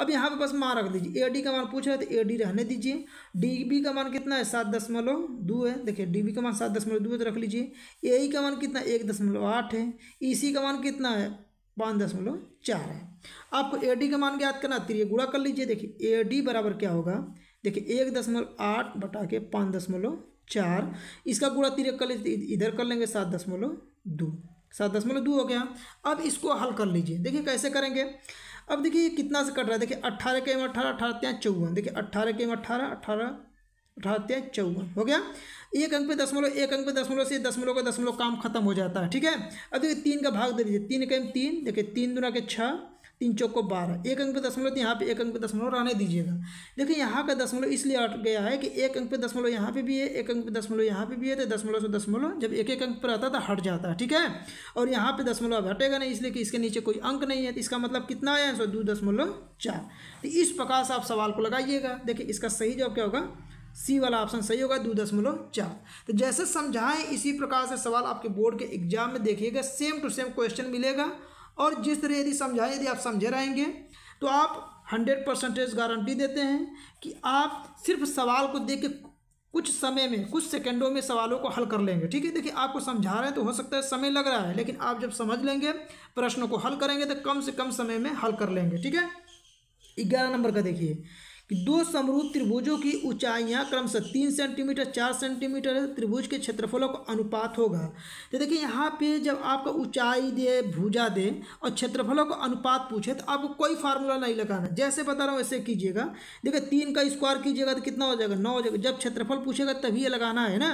A: अब यहाँ पे बस मान रख दीजिए ए डी का मान पूछ रहे तो ए डी रहने दीजिए डी बी का मान कितना है सात दशमलव दो है देखिए डी बी का मान सात दशमलव दो है तो रख लीजिए ए ई e का मान कितना एक दशमलव आठ है ई e सी का मान कितना है पाँच दशमलव चार है आपको ए डी का मान ज्ञात करना तो त्रिय गुड़ा कर लीजिए देखिए ए डी बराबर क्या होगा देखिए एक दशमलव आठ बटा के पाँच दशमलव चार इसका गुड़ा तिरक कर लीजिए तो इधर कर लेंगे सात दशमलव दो सात दशमलव दो हो गया अब इसको हल कर लीजिए देखिए कैसे करेंगे अब देखिए कितना से कट रहा है देखिए अट्ठारह के एम अट्ठारह अठारह त्याग चौवन देखिए अट्ठारह के में अट्ठारह अठारह अठारह त्याग चौवन हो गया एक अंक पे दशमलव एक अंक पे दशमलव से दशमलव का दशमलव काम खत्म हो जाता है ठीक है अब देखिए तीन का भाग दे दीजिए तीन के तीन देखिए तीन दुना के छः तीन चौको बारह एक अंक पे दशमलव तो यहाँ पे एक अंक पे दशमलव रहने दीजिएगा देखिए यहाँ का दशमलव इसलिए अट गया है कि एक अंक पे दशमलव यहाँ पे भी है एक अंक पे दशमलव यहाँ पे भी है तो दशमलव से दशमलव जब एक एक अंक पर आता था तो हट जाता है ठीक है और यहाँ पे दशमलव अब हटेगा नहीं इसलिए कि इसके नीचे कोई अंक नहीं है तो इसका मतलब कितना आया सो दो दशमलव चार तो इस प्रकार से आप सवाल को लगाइएगा देखिए इसका सही जवाब क्या होगा सी वाला ऑप्शन सही होगा दो दशमलव चार तो जैसे समझाएं इसी प्रकार से सवाल आपके बोर्ड के एग्जाम में देखिएगा सेम टू सेम क्वेश्चन मिलेगा और जिस तरह यदि समझाए यदि आप समझे रहेंगे तो आप हंड्रेड परसेंटेज गारंटी देते हैं कि आप सिर्फ सवाल को देख के कुछ समय में कुछ सेकंडों में सवालों को हल कर लेंगे ठीक है देखिए आपको समझा रहे हैं तो हो सकता है समय लग रहा है लेकिन आप जब समझ लेंगे प्रश्नों को हल करेंगे तो कम से कम समय में हल कर लेंगे ठीक है ग्यारह नंबर का देखिए कि दो समरूप त्रिभुजों की ऊंचाइयां क्रमशः तीन सेंटीमीटर चार सेंटीमीटर है त्रिभुज के क्षेत्रफलों का अनुपात होगा तो देखिए यहाँ पे जब आपको ऊंचाई दे भुजा दे और क्षेत्रफलों का अनुपात पूछे तो आपको कोई फार्मूला नहीं लगाना जैसे बता रहा हूँ वैसे कीजिएगा देखिए तीन का स्क्वायर कीजिएगा तो कितना हो जाएगा नौ हो जाएगा जब क्षेत्रफल पूछेगा तभी लगाना है ना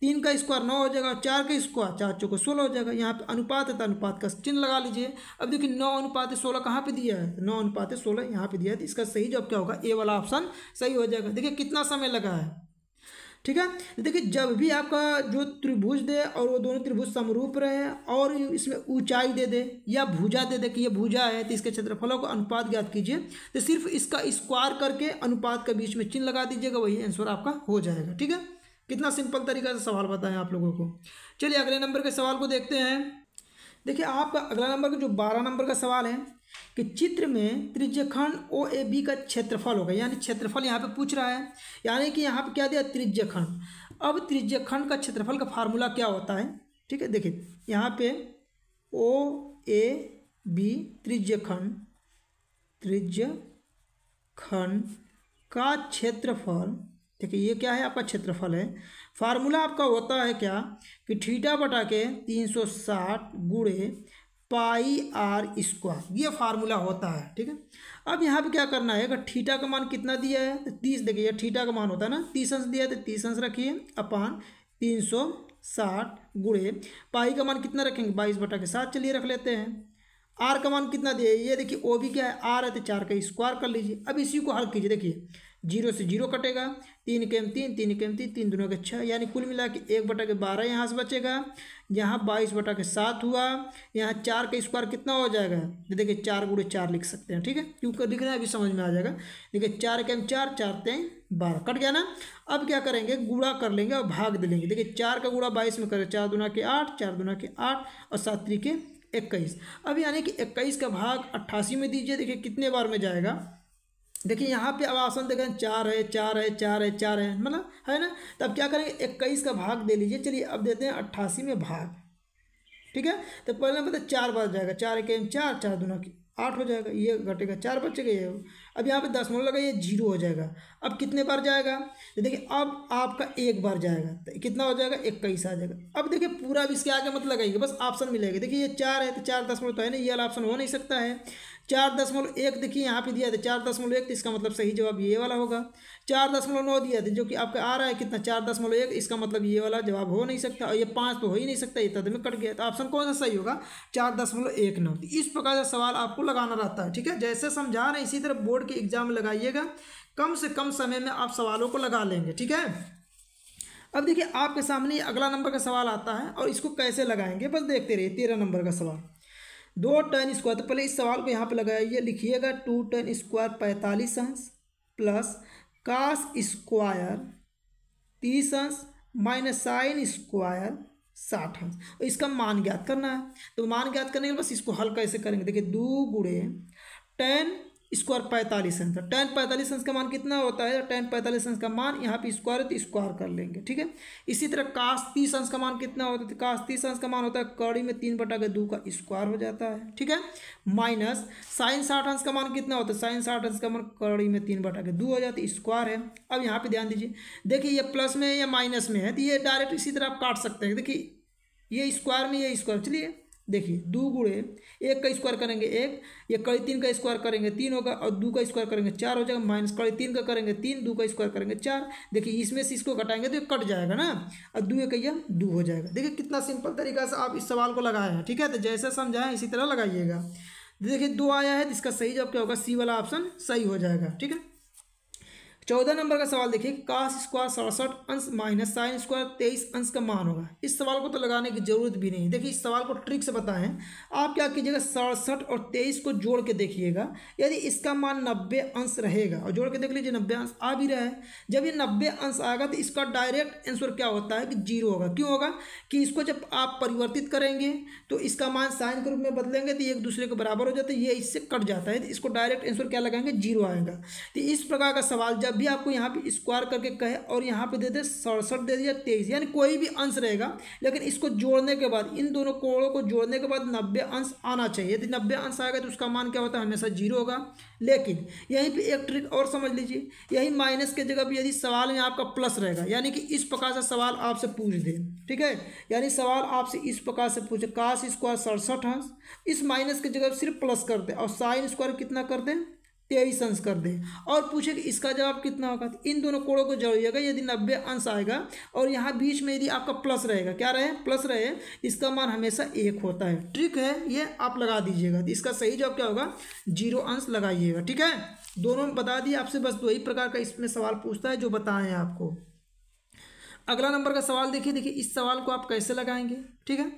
A: तीन का स्क्वायर नौ हो जाएगा चार का स्क्वायर चार चौको सोलह हो जाएगा यहाँ पर अनुपात है तो अनुपात का चिन्ह लगा लीजिए अब देखिए नौ अनुपात सोलह कहाँ पर दिया है नौ अनुपात सोलह यहाँ पर दिया है तो इसका सही जवाब क्या होगा ए वाला वाला ऑप्शन सही हो जाएगा देखिए कितना समय लगा है ठीक है देखिए जब भी आपका जो त्रिभुज दे और वो दोनों त्रिभुज समरूप रहे और इसमें ऊंचाई दे दे या भुजा दे दे कि ये भुजा है तो इसके क्षेत्रफलों को अनुपात ज्ञात कीजिए तो सिर्फ इसका स्क्वायर करके अनुपात के बीच में चिन्ह लगा दीजिएगा वही आंसर आपका हो जाएगा ठीक है कितना सिंपल तरीका से सवाल बताएं आप लोगों को चलिए अगले नंबर के सवाल को देखते हैं देखिए आपका अगला नंबर का जो बारह नंबर का सवाल है कि चित्र में त्रिज्यखंड ओ ए बी का क्षेत्रफल होगा यानी क्षेत्रफल यहाँ पे पूछ रहा है यानी कि यहाँ पे क्या दिया त्रिज्यखंड अब त्रिज्यखंड का क्षेत्रफल का फार्मूला क्या होता है ठीक है देखिए यहाँ पे ओ ए बी त्रिज्यखंड त्रिज्यखंड का क्षेत्रफल ठीक है ये क्या है आपका क्षेत्रफल है फार्मूला आपका होता है क्या कि ठीठा बटा के तीन सौ साठ गुड़े पाई आर स्क्वायर ये फार्मूला होता है ठीक है अब यहाँ पे क्या करना है अगर ठीठा का मान कितना दिया है तो तीस देखिए ठीठा का मान होता है ना तीस अंश दिया है तो तीस अंश रखिए अपान तीन सौ साठ गुड़े पाई का मान कितना रखेंगे बाईस बटा के साथ चलिए रख लेते हैं आर का मान कितना दिया है ये देखिए ओ भी क्या है आर है तो चार का स्क्वायर कर लीजिए अब इसी को हल कीजिए देखिए जीरो से जीरो कटेगा तीन के एम तीन तीन के एम तीन तीन दोनों के छः यानी कुल मिला के एक बटा के बारह यहाँ से बचेगा यहाँ बाईस बटा के सात हुआ यहाँ चार का स्क्वायर कितना हो जाएगा देखिए चार गुड़े चार लिख सकते हैं ठीक है क्योंकि लिख रहे हैं अभी समझ में आ जाएगा देखिए चार के एम चार चार तेन बारह कट गया ना अब क्या करेंगे गुड़ा कर लेंगे और भाग दे लेंगे देखिए चार का गुड़ा बाईस में करें चार दुना के आठ चार दुना के आठ और सात के इक्कीस अब यानी कि इक्कीस का भाग अट्ठासी में दीजिए देखिए कितने बार में जाएगा देखिए यहाँ पे अब ऑप्शन देखें चार है चार है चार है चार है मतलब है ना तब क्या करेंगे इक्कीस का भाग दे लीजिए चलिए अब देते हैं अट्ठासी में भाग ठीक है तो पहले मतलब चार बार जाएगा चार एक चार चार दोनों की आठ हो जाएगा ये घटेगा चार बचेगा ये अब यहाँ पे दस मोल लगा ये जीरो हो जाएगा अब कितने बार जाएगा तो देखिए अब आपका एक बार जाएगा तो कितना हो जाएगा इक्कीस आ जाएगा अब देखिए पूरा अब इसके आगे मत लगाइए बस ऑप्शन मिलेगा देखिए ये चार है तो चार दस मोल तो है ना ये वाला ऑप्शन हो नहीं सकता है चार दशमलव एक देखिए यहाँ पे दिया था चार दशमलव एक तो इसका मतलब सही जवाब ये वाला होगा चार दशमलव नौ दिया था जो कि आपका आ रहा है कितना चार दशमलव एक इसका मतलब ये वाला जवाब हो नहीं सकता और ये पाँच तो हो ही नहीं सकता ये तद में कट गया तो ऑप्शन कौन सा सही होगा चार दशमलव एक नौ तो इस प्रकार से सवाल आपको लगाना रहता है ठीक है जैसे समझा रहे इसी तरह बोर्ड के एग्जाम में लगाइएगा कम से कम समय में आप सवालों को लगा लेंगे ठीक है अब देखिए आपके सामने अगला नंबर का सवाल आता है और इसको कैसे लगाएंगे बस देखते रहिए तेरह नंबर का सवाल दो टन स्क्वायर तो पहले इस सवाल को यहाँ पे लगाइए लिखिएगा टू टन स्क्वायर पैंतालीस अंश प्लस कास स्क्वायर तीस अंश माइनस साइन स्क्वायर साठ अंश और इसका मान ज्ञात करना है तो मान ज्ञात करने के बस इसको हल कैसे करेंगे देखिए दो गुड़े टेन स्क्वायर पैंतालीस अंश टेन पैंतालीस अंश का मान कितना होता है टेन पैंतालीस अंश का मान यहाँ पे स्क्वायर है तो स्क्वायर कर लेंगे ठीक है इसी तरह काश तीस अंश का मान कितना होता है काश तीस अंश का मान होता है कड़ी में तीन बटा के दो का स्क्वायर हो जाता है ठीक है माइनस साइन साठ अंश का मान कितना होता है साइन साठ अंश का मान कड़ी में तीन बटा के दो हो जाता है स्क्वायर है अब यहाँ पर ध्यान दीजिए देखिए ये प्लस में है या माइनस में है तो ये डायरेक्ट इसी तरह आप काट सकते हैं देखिए ये स्क्वायर में ये स्क्वायर चलिए देखिए दो गुड़े एक का स्क्वायर करेंगे एक या कड़ी तीन का स्क्वायर करेंगे तीन होगा और दो का स्क्वायर करेंगे चार हो जाएगा माइनस कड़ी तीन का करेंगे तीन दो का स्क्वायर करेंगे चार देखिए इसमें से इसको घटाएंगे तो ये कट जाएगा ना और दो एक या दो हो जाएगा देखिए कितना सिंपल तरीका से आप इस सवाल को लगाए हैं ठीक है तो जैसे समझाएं इसी तरह लगाइएगा देखिए दो आया है तो इसका सही जब क्या होगा सी वाला ऑप्शन सही हो जाएगा ठीक है चौदह नंबर का सवाल देखिए कास स्क्वायर सड़सठ अंश माइनस साइन स्क्वायर तेईस अंश का मान होगा इस सवाल को तो लगाने की जरूरत भी नहीं देखिए इस सवाल को ट्रिक से बताएं आप क्या कीजिएगा सड़सठ और तेईस को जोड़ के देखिएगा यदि इसका मान नब्बे अंश रहेगा और जोड़ के देख लीजिए नब्बे अंश आ भी रहा है जब ये नब्बे अंश आएगा तो इसका डायरेक्ट आंसर क्या होता है कि जीरो होगा क्यों होगा कि इसको जब आप परिवर्तित करेंगे तो इसका मान साइन के रूप में बदलेंगे तो एक दूसरे के बराबर हो जाता है ये इससे कट जाता है तो इसको डायरेक्ट आंसर क्या लगाएंगे जीरो आएगा तो इस प्रकार का सवाल जब जब भी आपको यहाँ पे स्क्वायर करके कहे और यहाँ पे दे दे सड़सठ दे दिया तेईस यानी कोई भी अंश रहेगा लेकिन इसको जोड़ने के बाद इन दोनों कोड़ों को जोड़ने के बाद नब्बे अंश आना चाहिए यदि नब्बे अंश आएगा तो उसका मान क्या होता है हमेशा जीरो होगा लेकिन यहीं पर एक ट्रिक और समझ लीजिए यही माइनस के जगह पर यदि सवाल में आपका प्लस रहेगा यानी कि इस प्रकार से सवाल आपसे पूछ दे ठीक है यानी सवाल आपसे इस प्रकार से पूछे काश स्क्वायर सड़सठ अंश इस माइनस की जगह सिर्फ प्लस कर दे और साइन स्क्वायर कितना कर दें तेईस अंश कर दें और पूछे कि इसका जवाब कितना होगा तो इन दोनों कोड़ों को जोड़िएगा यदि नब्बे अंश आएगा और यहाँ बीच में यदि आपका प्लस रहेगा क्या रहे प्लस रहे इसका मान हमेशा एक होता है ट्रिक है ये आप लगा दीजिएगा तो इसका सही जवाब क्या होगा जीरो अंश लगाइएगा ठीक है दोनों में बता दिए आपसे बस वही प्रकार का इसमें सवाल पूछता है जो बताएं आपको अगला नंबर का सवाल देखिए देखिए इस सवाल को आप कैसे लगाएंगे ठीक है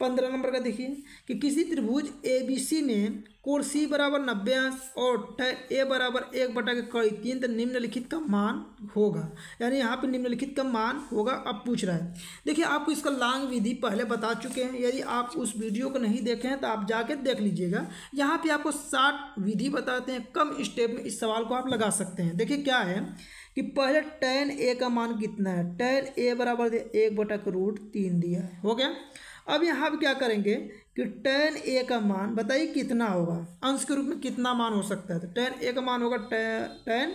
A: पंद्रह नंबर का देखिए कि किसी त्रिभुज ए बी सी में कोण सी बराबर नब्बे अंश और ए बराबर एक बटा के कड़ी तीन तो निम्नलिखित का मान होगा यानी यहाँ पे निम्नलिखित का मान होगा अब पूछ रहा है देखिए आपको इसका लांग विधि पहले बता चुके हैं यदि आप उस वीडियो को नहीं देखे हैं तो आप जाके देख लीजिएगा यहाँ पे आपको साठ विधि बताते हैं कम स्टेप में इस सवाल को आप लगा सकते हैं देखिए क्या है कि पहले टेन ए का मान कितना है टेन ए बराबर एक बटा रूट तीन दिया है हो गया अब यहाँ पर क्या करेंगे कि टेन ए का मान बताइए कितना होगा अंश के रूप में कितना मान हो सकता है तो टेन ए का मान होगा टेन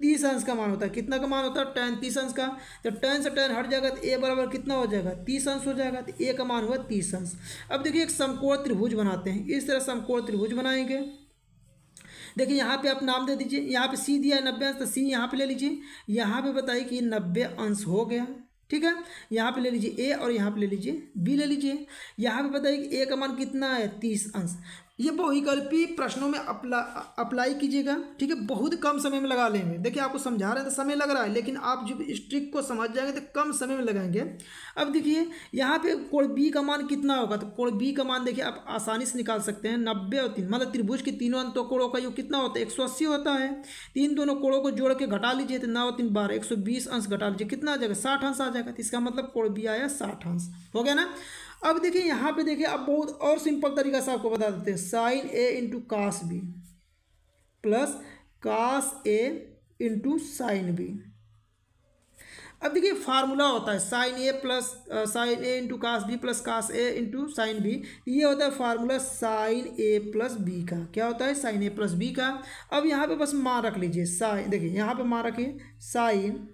A: तीस अंश का मान होता है कितना का मान होता है टेन तीस अंश का जब टेन से टेन हट जाएगा तो ए बराबर कितना हो जाएगा तीस अंश हो जाएगा तो ए का मान हुआ तीस अंश अब देखिए एक समकोण त्रिभुज बनाते हैं इस तरह समकोण त्रिभुज बनाएंगे देखिए यहाँ पे आप नाम दे दीजिए यहाँ पे सी दिया है नब्बे अंश तो सी यहाँ पे ले लीजिए यहाँ पे बताइए कि नब्बे अंश हो गया ठीक है यहाँ पे ले लीजिए ए और यहाँ पे ले लीजिए बी ले लीजिए यहाँ पे पता है कि ए का मान कितना है तीस अंश ये बहुविकल्पी प्रश्नों में अपला अप्लाई कीजिएगा ठीक है बहुत कम समय में लगा लेंगे देखिए आपको समझा रहे हैं तो समय लग रहा है लेकिन आप जब इस ट्रिक को समझ जाएंगे तो कम समय में लगाएंगे अब देखिए यहाँ पे कोण बी का मान कितना होगा तो कोण बी का मान देखिए आप आसानी से निकाल सकते हैं नब्बे और तीन मतलब त्रिभुज के तीनों अंतों कोड़ों का योग कितना होता है एक होता है तीन दोनों कोड़ों को जोड़ के घटा लीजिए तो नौ तीन बारह एक अंश घटा लीजिए कितना आ जाएगा साठ अंश आ जाएगा तो इसका मतलब कोण बी आया साठ अंश हो गया ना अब देखिए यहाँ पे देखिए अब बहुत और सिंपल तरीका से आपको बता देते हैं sine A into cos B plus cos A into sine B अब देखिए फार्मूला होता है sine A plus sine A into cos B plus cos A into sine B ये होता है formula sine A plus B का क्या होता है साइन ए प्लस बी का अब यहाँ पे बस मान रख लीजिए साइन देखिए यहाँ पे मान रखिए साइन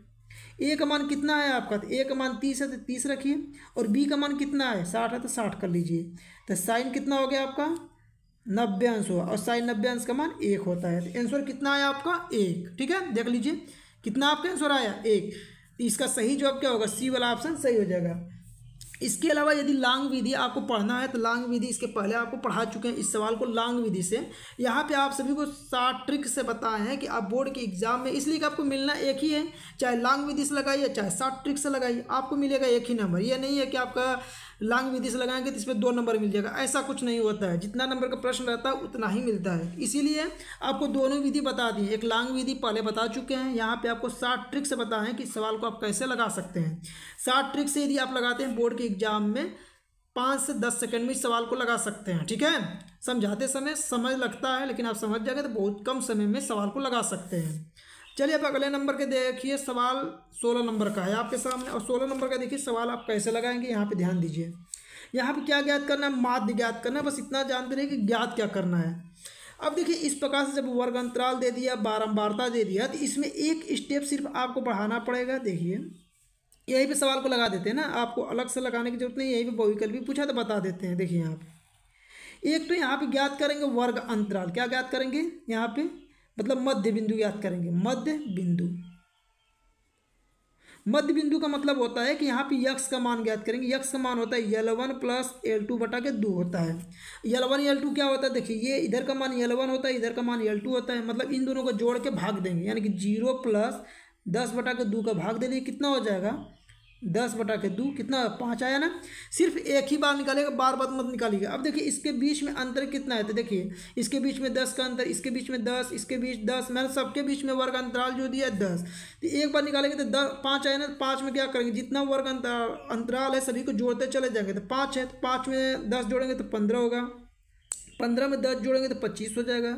A: ए का मान कितना है आपका तो ए का मान तीस है तो तीस रखिए और बी का मान कितना है साठ है तो साठ कर लीजिए तो साइन कितना हो गया आपका नब्बे अंश हुआ और साइन नब्बे अंश का मान एक होता है तो आंसर कितना आया आपका एक ठीक है देख लीजिए कितना आपका आंसर आया एक इसका सही जवाब क्या होगा सी वाला ऑप्शन सही हो जाएगा इसके अलावा यदि लांग विधि आपको पढ़ना है तो लांग विधि इसके पहले आपको पढ़ा चुके हैं इस सवाल को लांग विधि से यहाँ पे आप सभी को सात ट्रिक से बताए हैं कि आप बोर्ड के एग्जाम में इसलिए कि आपको मिलना एक ही है चाहे लांग विधि से लगाइए चाहे सात ट्रिक से लगाइए आपको मिलेगा एक ही नंबर यह नहीं है कि आपका लांग विधि से लगाएंगे तो इसमें दो नंबर मिल जाएगा ऐसा कुछ नहीं होता है जितना नंबर का प्रश्न रहता है उतना ही मिलता है इसीलिए आपको दोनों विधि बता दी एक लांग विधि पहले बता चुके हैं यहाँ पे आपको सात ट्रिक से बताएं कि सवाल को आप कैसे लगा सकते हैं सात ट्रिक से यदि आप लगाते हैं बोर्ड के एग्जाम में पाँच से दस सेकंड में इस सवाल को लगा सकते हैं ठीक है समझाते समय समय लगता है लेकिन आप समझ जाएंगे तो बहुत कम समय में सवाल को लगा सकते हैं चलिए अब अगले नंबर के देखिए सवाल सोलह नंबर का है आपके सामने और सोलह नंबर का देखिए सवाल आप कैसे लगाएंगे यहाँ पर ध्यान दीजिए यहाँ पर क्या ज्ञात करना है माध्य ज्ञात करना है बस इतना जानते रहे कि ज्ञात क्या करना है अब देखिए इस प्रकार से जब वर्ग अंतराल दे दिया बारंबारता दे दिया तो इसमें एक स्टेप सिर्फ आपको बढ़ाना पड़ेगा देखिए यही पे सवाल को लगा देते हैं ना आपको अलग से लगाने की जरूरत नहीं यही पे बहुविकल भी पूछा तो बता देते हैं देखिए यहाँ पे एक तो यहाँ पे ज्ञात करेंगे वर्ग अंतराल क्या ज्ञात करेंगे यहाँ पे मतलब मध्य बिंदु ज्ञात करेंगे मध्य बिंदु मध्य बिंदु का मतलब होता है कि यहाँ पे यक्स का मान ज्ञात करेंगे यक्स का मान होता है L one plus L two बटा के दो होता है यल वन यल टू क्या होता है देखिए ये इधर का मान यल वन होता है इधर का मान यल टू होता है मतलब इन दोनों को जोड़ के भाग देंगे यानी कि जीरो प्लस दस बटा के दो का भाग दे दिए कितना हो जाएगा दस बटा के दो कितना पाँच आया ना सिर्फ एक ही बार निकालेगा बार बार मत निकालिएगा अब देखिए इसके बीच में अंतर कितना है तो देखिए इसके बीच में दस का अंतर इसके बीच में दस इसके बीच दस मैंने सबके बीच में वर्ग अंतराल जो दिया है दस तो एक बार निकालेंगे तो दस पाँच आया ना तो पाँच में क्या करेंगे जितना वर्ग अंतराल अंतराल है सभी को जोड़ते चले जाएंगे तो पाँच है तो पाँच में दस जोड़ेंगे तो पंद्रह होगा पंद्रह में दस जोड़ेंगे तो पच्चीस हो जाएगा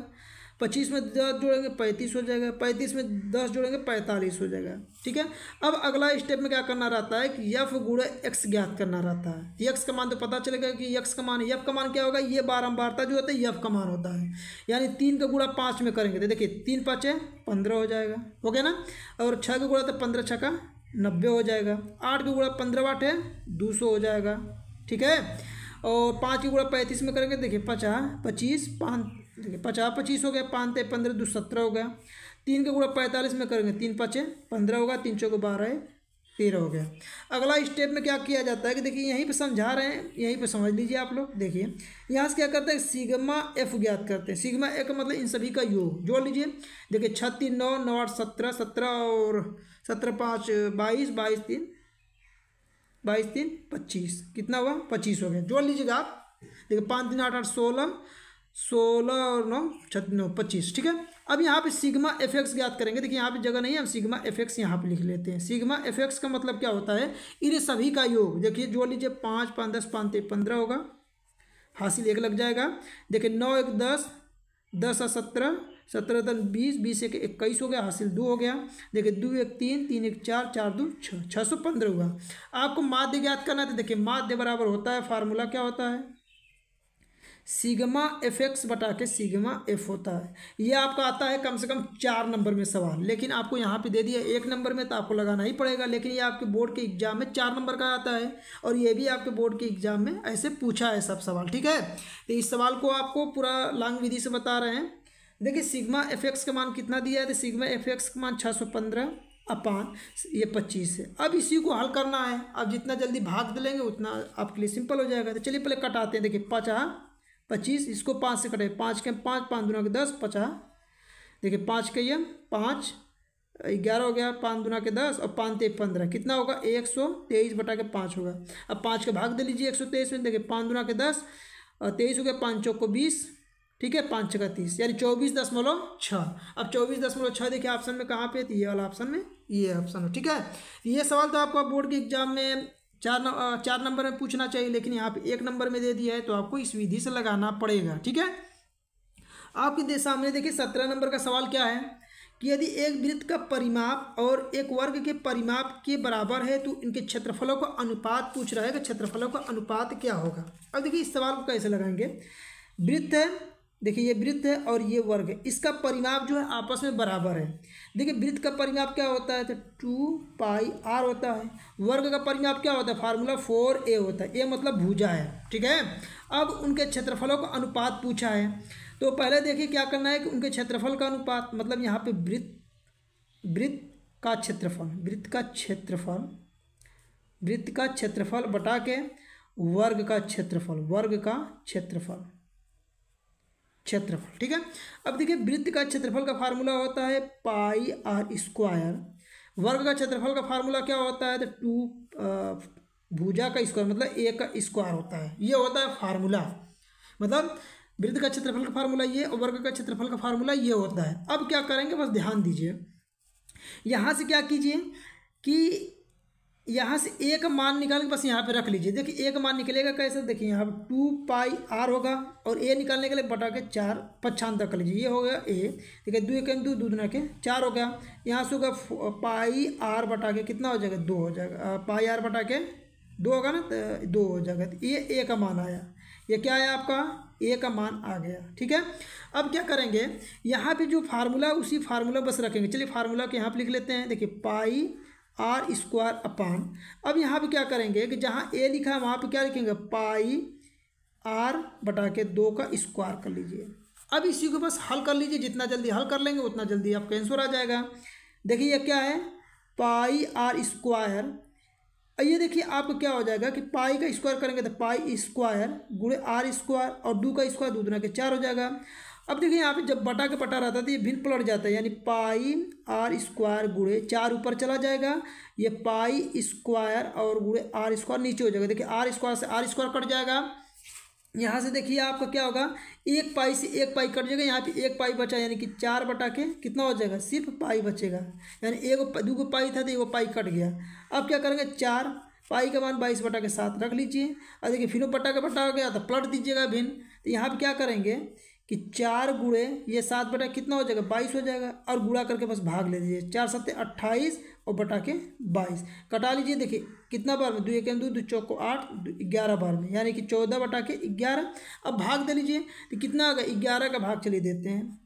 A: पच्चीस में दस जोड़ेंगे पैंतीस हो जाएगा पैंतीस में दस जोड़ेंगे पैंतालीस हो जाएगा ठीक है अब अगला स्टेप में क्या करना रहता है कि यफ गुड़े एक्स ज्ञात करना रहता है यक्स का मान तो पता चलेगा कि यक्स का मान यफ का मान क्या होगा ये बारम्बारता जो होता है यफ का मान होता है यानी तीन का गुड़ा पाँच में करेंगे तो देखिए तीन पाँच है पंद्रह हो जाएगा हो गया ना और छः का गुड़ा तो पंद्रह छः का नब्बे हो जाएगा आठ का गुड़ा पंद्रह आठ है दो सौ हो जाएगा ठीक है और पाँच की गुड़ा पैंतीस में करेंगे देखिए पचास पच्चीस पाँच देखिए पचास पच्चीस हो गया पाँच तेरह पंद्रह दो सत्रह हो गया तीन का गुणा पैंतालीस में करेंगे तीन पाँचे पंद्रह होगा तीन चौको बारह तेरह हो गया अगला स्टेप में क्या किया जाता है कि देखिए यहीं पे समझा रहे हैं यहीं पे समझ लीजिए आप लोग देखिए यहाँ से क्या करते हैं सिग्मा एफ ज्ञात करते हैं सिग्मा एफ मतलब इन सभी का योग जोड़ लीजिए देखिए छत्तीस नौ नौ आठ सत्रह सत्रह और सत्रह पाँच बाईस बाईस तीन बाईस तीन पच्चीस कितना हुआ पच्चीस हो गया जोड़ लीजिएगा आप देखिए पाँच तीन आठ आठ सोलह सोलह और नौ छत नौ पच्चीस ठीक है अब यहाँ पे सिग्मा एफ एक्स ज्ञात करेंगे देखिए यहाँ पे जगह नहीं है हम सिग्मा एफ एक्स यहाँ पे लिख लेते हैं सिग्मा एफ एक्स का मतलब क्या होता है इन सभी का योग देखिए जो लीजिए पाँच पाँच दस पाँच पंद्रह होगा हासिल एक लग जाएगा देखिए नौ एक दस दस और सत्रह सत्रह दस बीस बीस एक इक्कीस हो गया हासिल दो हो गया देखिए दो एक तीन तीन एक चार चार दो छः छः सौ पंद्रह हुआ आपको माध्य ज्ञात करना था तो देखिए माध्य बराबर होता है फार्मूला क्या होता है सिग्मा एफ एक्स बटा के सिग्मा एफ होता है ये आपका आता है कम से कम चार नंबर में सवाल लेकिन आपको यहाँ पे दे दिया एक नंबर में तो आपको लगाना ही पड़ेगा लेकिन ये आपके बोर्ड के एग्जाम में चार नंबर का आता है और ये भी आपके बोर्ड के एग्जाम में ऐसे पूछा है सब सवाल ठीक है तो इस सवाल को आपको पूरा लांग विधि से बता रहे हैं देखिए सिग्मा एफ एक्स का मान कितना दिया है तो सिग्मा एफ एक्स का मान छः सौ पंद्रह अपान ये पच्चीस है अब इसी को हल करना है अब जितना जल्दी भाग दे लेंगे उतना आपके लिए सिंपल हो जाएगा तो चलिए पहले कटाते हैं देखिए पचास पच्चीस इसको पाँच से कटे पाँच के पाँच पाँच दुना के दस पचास देखिए पाँच के यम पाँच ग्यारह हो गया पाँच दुना के दस और पाँच तेईस पंद्रह कितना होगा एक सौ तेईस बटा के पाँच होगा अब पाँच का भाग दे लीजिए एक सौ तेईस में देखिए पाँच दुना के दस और तेईस हो गया पाँच चौक को बीस ठीक है पाँच छः का तीस यानी चौबीस दशमलव छः अब चौबीस दशमलव छः देखिए ऑप्शन में कहाँ पे तो ये वाला ऑप्शन में ये ऑप्शन में ठीक है ये सवाल तो आपका बोर्ड के एग्जाम में चार न, चार नंबर में पूछना चाहिए लेकिन यहाँ पे एक नंबर में दे दिया है तो आपको इस विधि से लगाना पड़ेगा ठीक है आपके सामने देखिए सत्रह नंबर का सवाल क्या है कि यदि एक वृत्त का परिमाप और एक वर्ग के परिमाप के बराबर है तो इनके क्षेत्रफलों का अनुपात पूछ रहा है कि क्षेत्रफलों का अनुपात क्या होगा अब देखिए इस सवाल को कैसे लगाएंगे वृत्त है देखिए ये वृत्त है और ये वर्ग है इसका परिमाप जो है आपस में बराबर है देखिए वृत्त का परिमाप क्या होता है तो टू पाई आर होता है वर्ग का परिमाप क्या होता है फार्मूला फोर ए होता है ए मतलब भुजा है ठीक है अब उनके क्षेत्रफलों का अनुपात पूछा है तो पहले देखिए क्या करना है कि उनके क्षेत्रफल का अनुपात मतलब यहाँ पर वृत्त वृत्त का क्षेत्रफल वृत्त का क्षेत्रफल वृत्त का क्षेत्रफल बटा के वर्ग का क्षेत्रफल वर्ग का क्षेत्रफल क्षेत्रफल ठीक है अब देखिए वृत्त का क्षेत्रफल का फार्मूला होता है पाई आर स्क्वायर वर्ग का क्षेत्रफल का फार्मूला क्या होता है तो टू भुजा का स्क्वायर मतलब ए का स्क्वायर होता है ये होता है फार्मूला मतलब वृत्त का क्षेत्रफल का फार्मूला ये और वर्ग का क्षेत्रफल का फार्मूला ये होता है अब क्या करेंगे बस ध्यान दीजिए यहाँ से क्या कीजिए कि यहाँ से एक मान निकाल के बस यहाँ पे रख लीजिए देखिए एक मान निकलेगा कैसे देखिए यहाँ पर टू पाई आर होगा और ए निकालने के लिए बटा के चार पच्छान तक लीजिए ये हो गया ए देखिए दो एक दो दो दुना के चार हो गया यहाँ से होगा पाई आर बटा के कितना हो जाएगा दो हो जाएगा पाई आर बटा के दो होगा ना तो दो हो जाएगा तो ये ए का मान आया ये क्या आया आपका ए का मान आ गया ठीक है अब क्या करेंगे यहाँ पे जो फार्मूला उसी फार्मूला बस रखेंगे चलिए फार्मूला के यहाँ पर लिख लेते हैं देखिए पाई आर स्क्वायर अपान अब यहाँ पे क्या करेंगे कि जहाँ ए लिखा है वहाँ पे क्या लिखेंगे पाई आर बटा के दो का स्क्वायर कर लीजिए अब इसी को बस हल कर लीजिए जितना जल्दी हल कर लेंगे उतना जल्दी आपका आंसर आ जाएगा देखिए ये क्या है पाई आर स्क्वायर ये देखिए आपको क्या हो जाएगा कि पाई का स्क्वायर करेंगे तो पाई स्क्वायर गुड़े आर स्क्वायर और दो का स्क्वायर दो दुना के चार हो जाएगा अब देखिए यहाँ पे जब बटा के पटा रहता था तो ये भिन्न पलट जाता है यानी पाई आर स्क्वायर गुड़े चार ऊपर चला जाएगा ये पाई स्क्वायर और गुड़े आर स्क्वायर नीचे हो जाएगा देखिए आर स्क्वायर से आर स्क्वायर कट जाएगा यहाँ से देखिए आपका क्या होगा एक पाई से एक पाई कट जाएगा यहाँ पे एक पाई बचा यानी कि चार बटा के कितना हो जाएगा सिर्फ पाई बचेगा यानी एक दो को पाई था तो एक पाई कट गया अब क्या करेंगे चार पाई का मान बाईस बटा के साथ रख लीजिए और देखिए फिर वो बटा के बटा हो गया तो पलट दीजिएगा भिन्न तो यहाँ पर क्या करेंगे कि चार गुड़े ये सात बटा कितना हो जाएगा बाईस हो जाएगा और गुड़ा करके बस भाग ले दीजिए चार सत्य अट्ठाईस और बटा के बाईस कटा लीजिए देखिए कितना बार में दो एक दो दो चौको आठ ग्यारह बार में यानी कि चौदह बटा के ग्यारह अब भाग दे लीजिए तो कितना गया ग्यारह का भाग चलिए देते हैं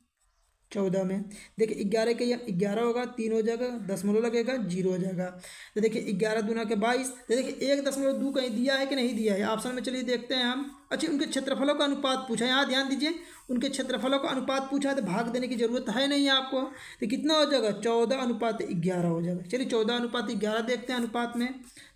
A: चौदह में देखिए ग्यारह के ग्यारह होगा तीन हो जाएगा दसमलव मतलब लगेगा जीरो हो जाएगा तो देखिए ग्यारह दूना के बाईस तो देखिए एक दसमलव दो कहीं दिया है कि नहीं दिया है ऑप्शन में चलिए देखते हैं हम अच्छा उनके क्षेत्रफलों का अनुपात पूछा यहाँ ध्यान दीजिए उनके क्षेत्रफलों का अनुपात पूछा तो भाग देने की जरूरत है नहीं आपको तो कितना हो जाएगा चौदह अनुपात ग्यारह हो जाएगा चलिए चौदह अनुपात ग्यारह देखते हैं अनुपात में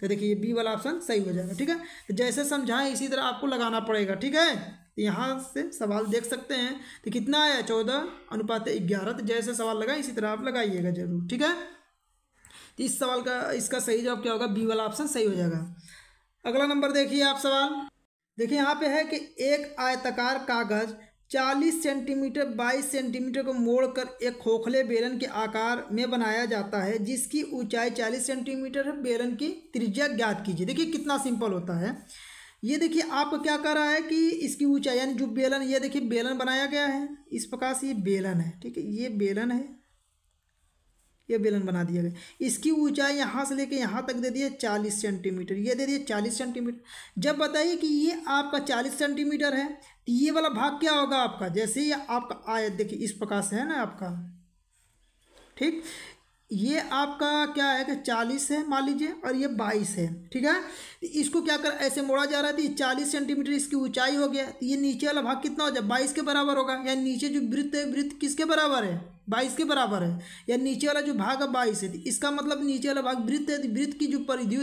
A: तो देखिए ये बी वाला ऑप्शन सही हो जाएगा ठीक है तो जैसे समझाएं इसी तरह आपको लगाना पड़ेगा ठीक है तो यहाँ से सवाल देख सकते हैं तो कितना आया चौदह अनुपात ग्यारह तो जैसे सवाल लगा इसी तरह आप लगाइएगा जरूर ठीक है तो इस सवाल का इसका सही जवाब क्या होगा बी वाला ऑप्शन सही हो जाएगा अगला नंबर देखिए आप सवाल देखिए यहाँ पे है कि एक आयताकार कागज़ चालीस सेंटीमीटर बाईस सेंटीमीटर को मोड़कर एक खोखले बेलन के आकार में बनाया जाता है जिसकी ऊंचाई चालीस सेंटीमीटर है बेलन की त्रिज्या ज्ञात कीजिए देखिए कितना सिंपल होता है ये देखिए आप क्या कर रहा है कि इसकी ऊंचाई यानी जो बेलन ये देखिए बेलन बनाया गया है इस प्रकार से ये बेलन है ठीक है ये बेलन है ये बेलन बना दिया गया इसकी ऊंचाई यहाँ से लेके यहाँ तक दे दिए चालीस सेंटीमीटर ये दे दिए चालीस सेंटीमीटर जब बताइए कि ये आपका चालीस सेंटीमीटर है तो ये वाला भाग क्या होगा आपका जैसे ये आपका आयत देखिए इस प्रकार से है ना आपका ठीक ये आपका क्या है कि चालीस है मान लीजिए और ये बाईस है ठीक है तो इसको क्या कर ऐसे मोड़ा जा रहा है तो चालीस सेंटीमीटर इसकी ऊंचाई हो गया तो ये नीचे वाला भाग कितना हो जाए बाईस के बराबर होगा या नीचे जो वृत्त है वृत्त किसके बराबर है बाईस के बराबर है या नीचे वाला जो भाग है बाईस है तो इसका मतलब नीचे वाला भाग वृत्त है तो वृत्त की जो परिधि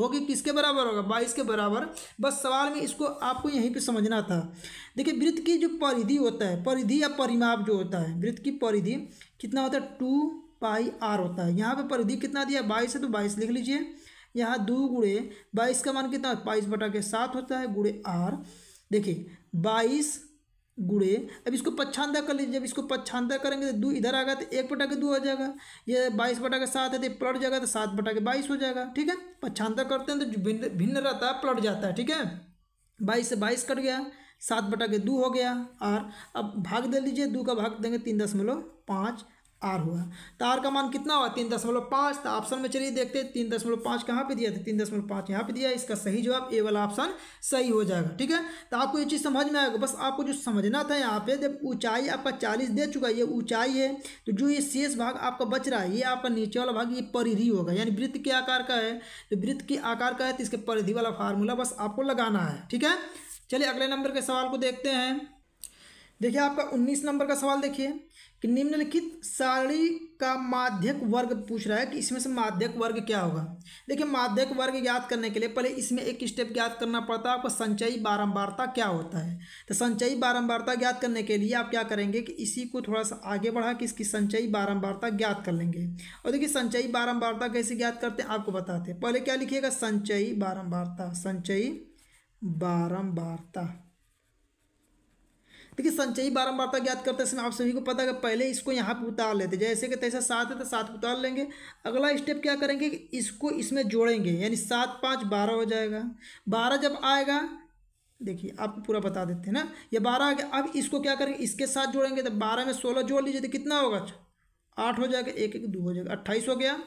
A: होगी किसके बराबर होगा बाईस के बराबर बस सवाल में इसको आपको यहीं पे समझना था देखिए वृत्त की जो परिधि होता है परिधि या परिमाप जो होता है वृत्त की परिधि कितना होता है टू पाई आर होता है यहाँ पे परिधि कितना दिया बाईस है तो बाईस लिख लीजिए यहाँ दो गुड़े बाईस का मान कितना बाईस बटा के सात होता है गुड़े आर देखिए बाईस गुड़े अब इसको पच्छानदा कर लीजिए जब इसको पच्छानदा करेंगे तो दो इधर आ गया तो एक बटा के दो आ जाएगा ये बाईस बटा के सात है तो पलट जाएगा तो सात बटा के बाईस हो जाएगा ठीक है पच्छानदा करते हैं तो भिन्न भिन्न रहता है पलट जाता है ठीक है बाईस से बाईस कट गया सात बटा के दो हो गया और अब भाग दे लीजिए दो का भाग देंगे तीन दशमलव पाँच आर हुआ तो आर का मान कितना हुआ तीन दशमलव पाँच तो ऑप्शन में चलिए देखते हैं तीन दशमलव पाँच कहाँ पर दिया था तीन दशमलव पाँच यहाँ पर दिया इसका सही जवाब ए वाला ऑप्शन सही हो जाएगा ठीक है तो आपको ये चीज़ समझ में आएगा बस आपको जो समझना था यहाँ पे जब ऊंचाई आपका चालीस दे चुका है ये ऊंचाई है तो जो ये शेष भाग आपका बच रहा है ये आपका नीचे वाला भाग ये परिधि होगा यानी वृत्त के आकार का है तो वृत्त के आकार का है तो इसके परिधि वाला फार्मूला बस आपको लगाना है ठीक है चलिए अगले नंबर के सवाल को देखते हैं देखिए आपका 19 नंबर का सवाल देखिए कि निम्नलिखित सारणी का माध्यक वर्ग पूछ रहा है कि इसमें से माध्यक वर्ग क्या होगा देखिए माध्यक वर्ग ज्ञात करने के लिए पहले इसमें एक स्टेप ज्ञात करना पड़ता है आपका संचयी बारंबारता क्या होता है तो संचयी बारंबारता ज्ञात करने के लिए आप क्या करेंगे कि इसी को थोड़ा सा आगे बढ़ा कि इसकी संचयी बारम्बारता ज्ञात कर लेंगे और देखिए संचयी बारम्बारता कैसे ज्ञात करते हैं आपको बताते हैं पहले क्या लिखिएगा संचयी बारम्बारता संचयी बारम्बारता देखिए संचयी बारंबारता ज्ञात करते समय आप सभी को पता है पहले इसको यहाँ पर उतार लेते जैसे कि तैसा सात है तो सात उतार लेंगे अगला स्टेप क्या करेंगे कि इसको इसमें जोड़ेंगे यानी सात पाँच बारह हो जाएगा बारह जब आएगा देखिए आपको पूरा बता देते हैं ना ये बारह आ गया अब इसको क्या करेंगे इसके साथ जोड़ेंगे तो बारह में सोलह जोड़ लीजिए तो कितना होगा आठ हो जाएगा एक एक दो हो जाएगा अट्ठाईस हो गया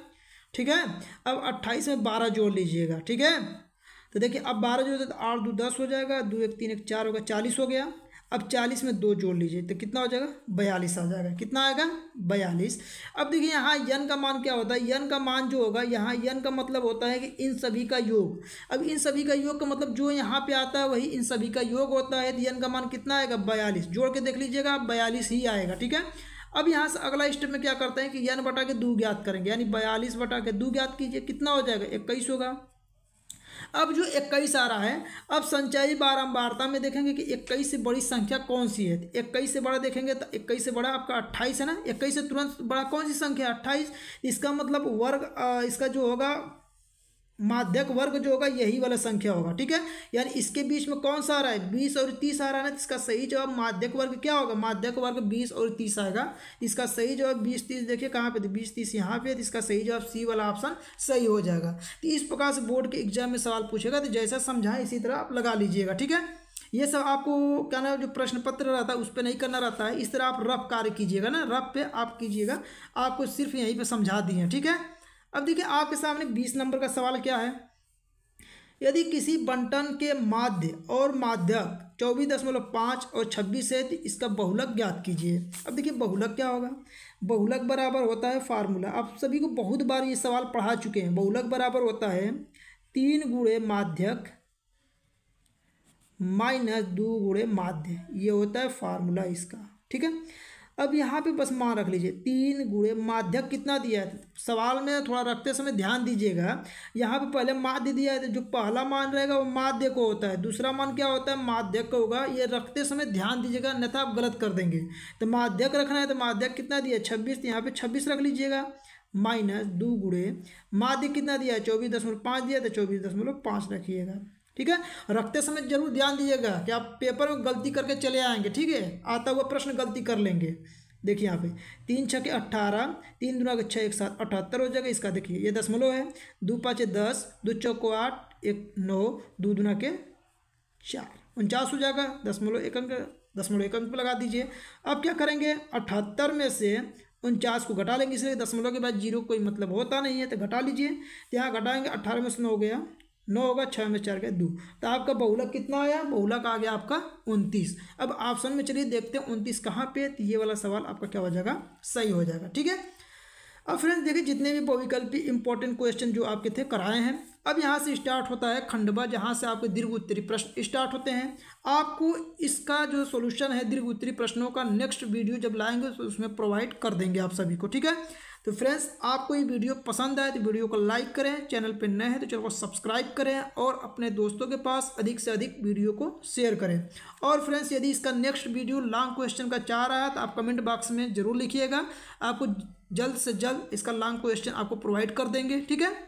A: ठीक है अब अट्ठाईस में बारह जोड़ लीजिएगा ठीक है तो देखिए अब बारह जोड़ तो आठ दो दस हो जाएगा दो एक तीन एक चार होगा चालीस हो गया अब चालीस में दो जोड़ लीजिए तो कितना हो जाएगा बयालीस आ जाएगा कितना आएगा बयालीस अब देखिए यहाँ यन का मान क्या होता है यन का मान जो होगा यहाँ यन का मतलब होता है कि इन सभी का योग अब इन सभी का योग का मतलब जो यहाँ पे आता है वही इन सभी का योग होता है तो यन का मान कितना आएगा बयालीस जोड़ के देख लीजिएगा बयालीस ही आएगा ठीक है अब यहाँ से अगला स्टेप में क्या करते हैं कि यन बटा के दो ज्ञात करेंगे यानी बयालीस बटा के दो ज्ञात कीजिए कितना हो जाएगा इक्कीस होगा अब जो इक्कीस आ रहा है अब संचयी बारंबारता में देखेंगे कि इक्कीस से बड़ी संख्या कौन सी है तो इक्कीस से बड़ा देखेंगे तो इक्कीस से बड़ा आपका अट्ठाईस है ना इक्कीस से तुरंत बड़ा कौन सी संख्या अट्ठाईस इसका मतलब वर्ग इसका जो होगा माध्यक वर्ग जो होगा यही वाला संख्या होगा ठीक है यानी इसके बीच में कौन सा आ रहा है बीस और तीस आ रहा है ना तो इसका सही जवाब माध्यक वर्ग क्या होगा माध्यक वर्ग बीस और तीस आएगा इसका सही जवाब बीस तीस देखिए कहाँ पे बीस तीस यहाँ पे इसका सही जवाब सी वाला ऑप्शन सही हो जाएगा तो इस प्रकार से बोर्ड के एग्जाम में सवाल पूछेगा तो जैसा समझाएं इसी तरह आप लगा लीजिएगा ठीक है ये सब आपको क्या ना जो प्रश्न पत्र रहता है उस पर नहीं करना रहता है इस तरह आप रफ कार्य कीजिएगा ना रफ पे आप कीजिएगा आपको सिर्फ यहीं पे समझा दिए ठीक है अब देखिए आपके सामने बीस नंबर का सवाल क्या है यदि किसी बंटन के माध्य और माध्यक चौबीस दशमलव पाँच और छब्बीस है तो इसका बहुलक ज्ञात कीजिए अब देखिए बहुलक क्या होगा बहुलक बराबर होता है फार्मूला आप सभी को बहुत बार ये सवाल पढ़ा चुके हैं बहुलक बराबर होता है तीन गुड़े माध्यक माइनस दो गुड़े माध्य ये होता है फार्मूला इसका ठीक है अब यहाँ पे बस मान रख लीजिए तीन गुड़े माध्यक कितना दिया है सवाल में थोड़ा रखते समय ध्यान दीजिएगा यहाँ पे पहले माध्य दिया है जो पहला मान रहेगा वो माध्य को होता है दूसरा मान क्या होता है माध्यक को होगा ये रखते समय ध्यान दीजिएगा अन्यथा आप गलत कर देंगे तो माध्यक रखना है तो माध्यक कितना दिया छब्बीस तो यहाँ पर छब्बीस रख लीजिएगा माइनस दो गुड़े माध्य कितना दिया है चौबीस दशमलव पाँच दिया तो चौबीस दशमलव पाँच रखिएगा ठीक है रखते समय जरूर ध्यान दीजिएगा कि आप पेपर में गलती करके चले आएंगे ठीक है आता हुआ प्रश्न गलती कर लेंगे देखिए यहाँ पे तीन छः के अट्ठारह तीन दुना के छः एक सात अठहत्तर हो जाएगा इसका देखिए ये दसमलव है दो पाँच दस दो चौको आठ एक नौ दो दुना के चार उनचास हो जाएगा दसमलव एक अंक दसमलव एक अंक पर लगा दीजिए अब क्या करेंगे अठहत्तर में से उनचास को घटा लेंगे इसलिए दसमलव के बाद जीरो कोई मतलब होता नहीं है तो घटा लीजिए तो यहाँ घटाएंगे अट्ठारह में से नौ हो गया नौ होगा छः में चार गया दो तो आपका बहुलक कितना आया बहुलक आ गया आपका उनतीस अब ऑप्शन में चलिए देखते हैं उनतीस कहाँ पे तो ये वाला सवाल आपका क्या हो जाएगा सही हो जाएगा ठीक है अब फ्रेंड्स देखिए जितने भी बहुविकल्पी इंपॉर्टेंट क्वेश्चन जो आपके थे कराए हैं अब यहाँ से स्टार्ट होता है खंडवा जहाँ से आपके दीर्घ उत्तरी प्रश्न स्टार्ट होते हैं आपको इसका जो सोल्यूशन है दीर्घ उत्तरी प्रश्नों का नेक्स्ट वीडियो जब लाएंगे तो उसमें प्रोवाइड कर देंगे आप सभी को ठीक है तो फ्रेंड्स आपको ये वीडियो पसंद आए तो वीडियो को लाइक करें चैनल पर नए हैं तो चैनल को सब्सक्राइब करें और अपने दोस्तों के पास अधिक से अधिक वीडियो को शेयर करें और फ्रेंड्स यदि इसका नेक्स्ट वीडियो लॉन्ग क्वेश्चन का चाह रहा है तो आप कमेंट बॉक्स में ज़रूर लिखिएगा आपको जल्द से जल्द इसका लॉन्ग क्वेश्चन आपको प्रोवाइड कर देंगे ठीक है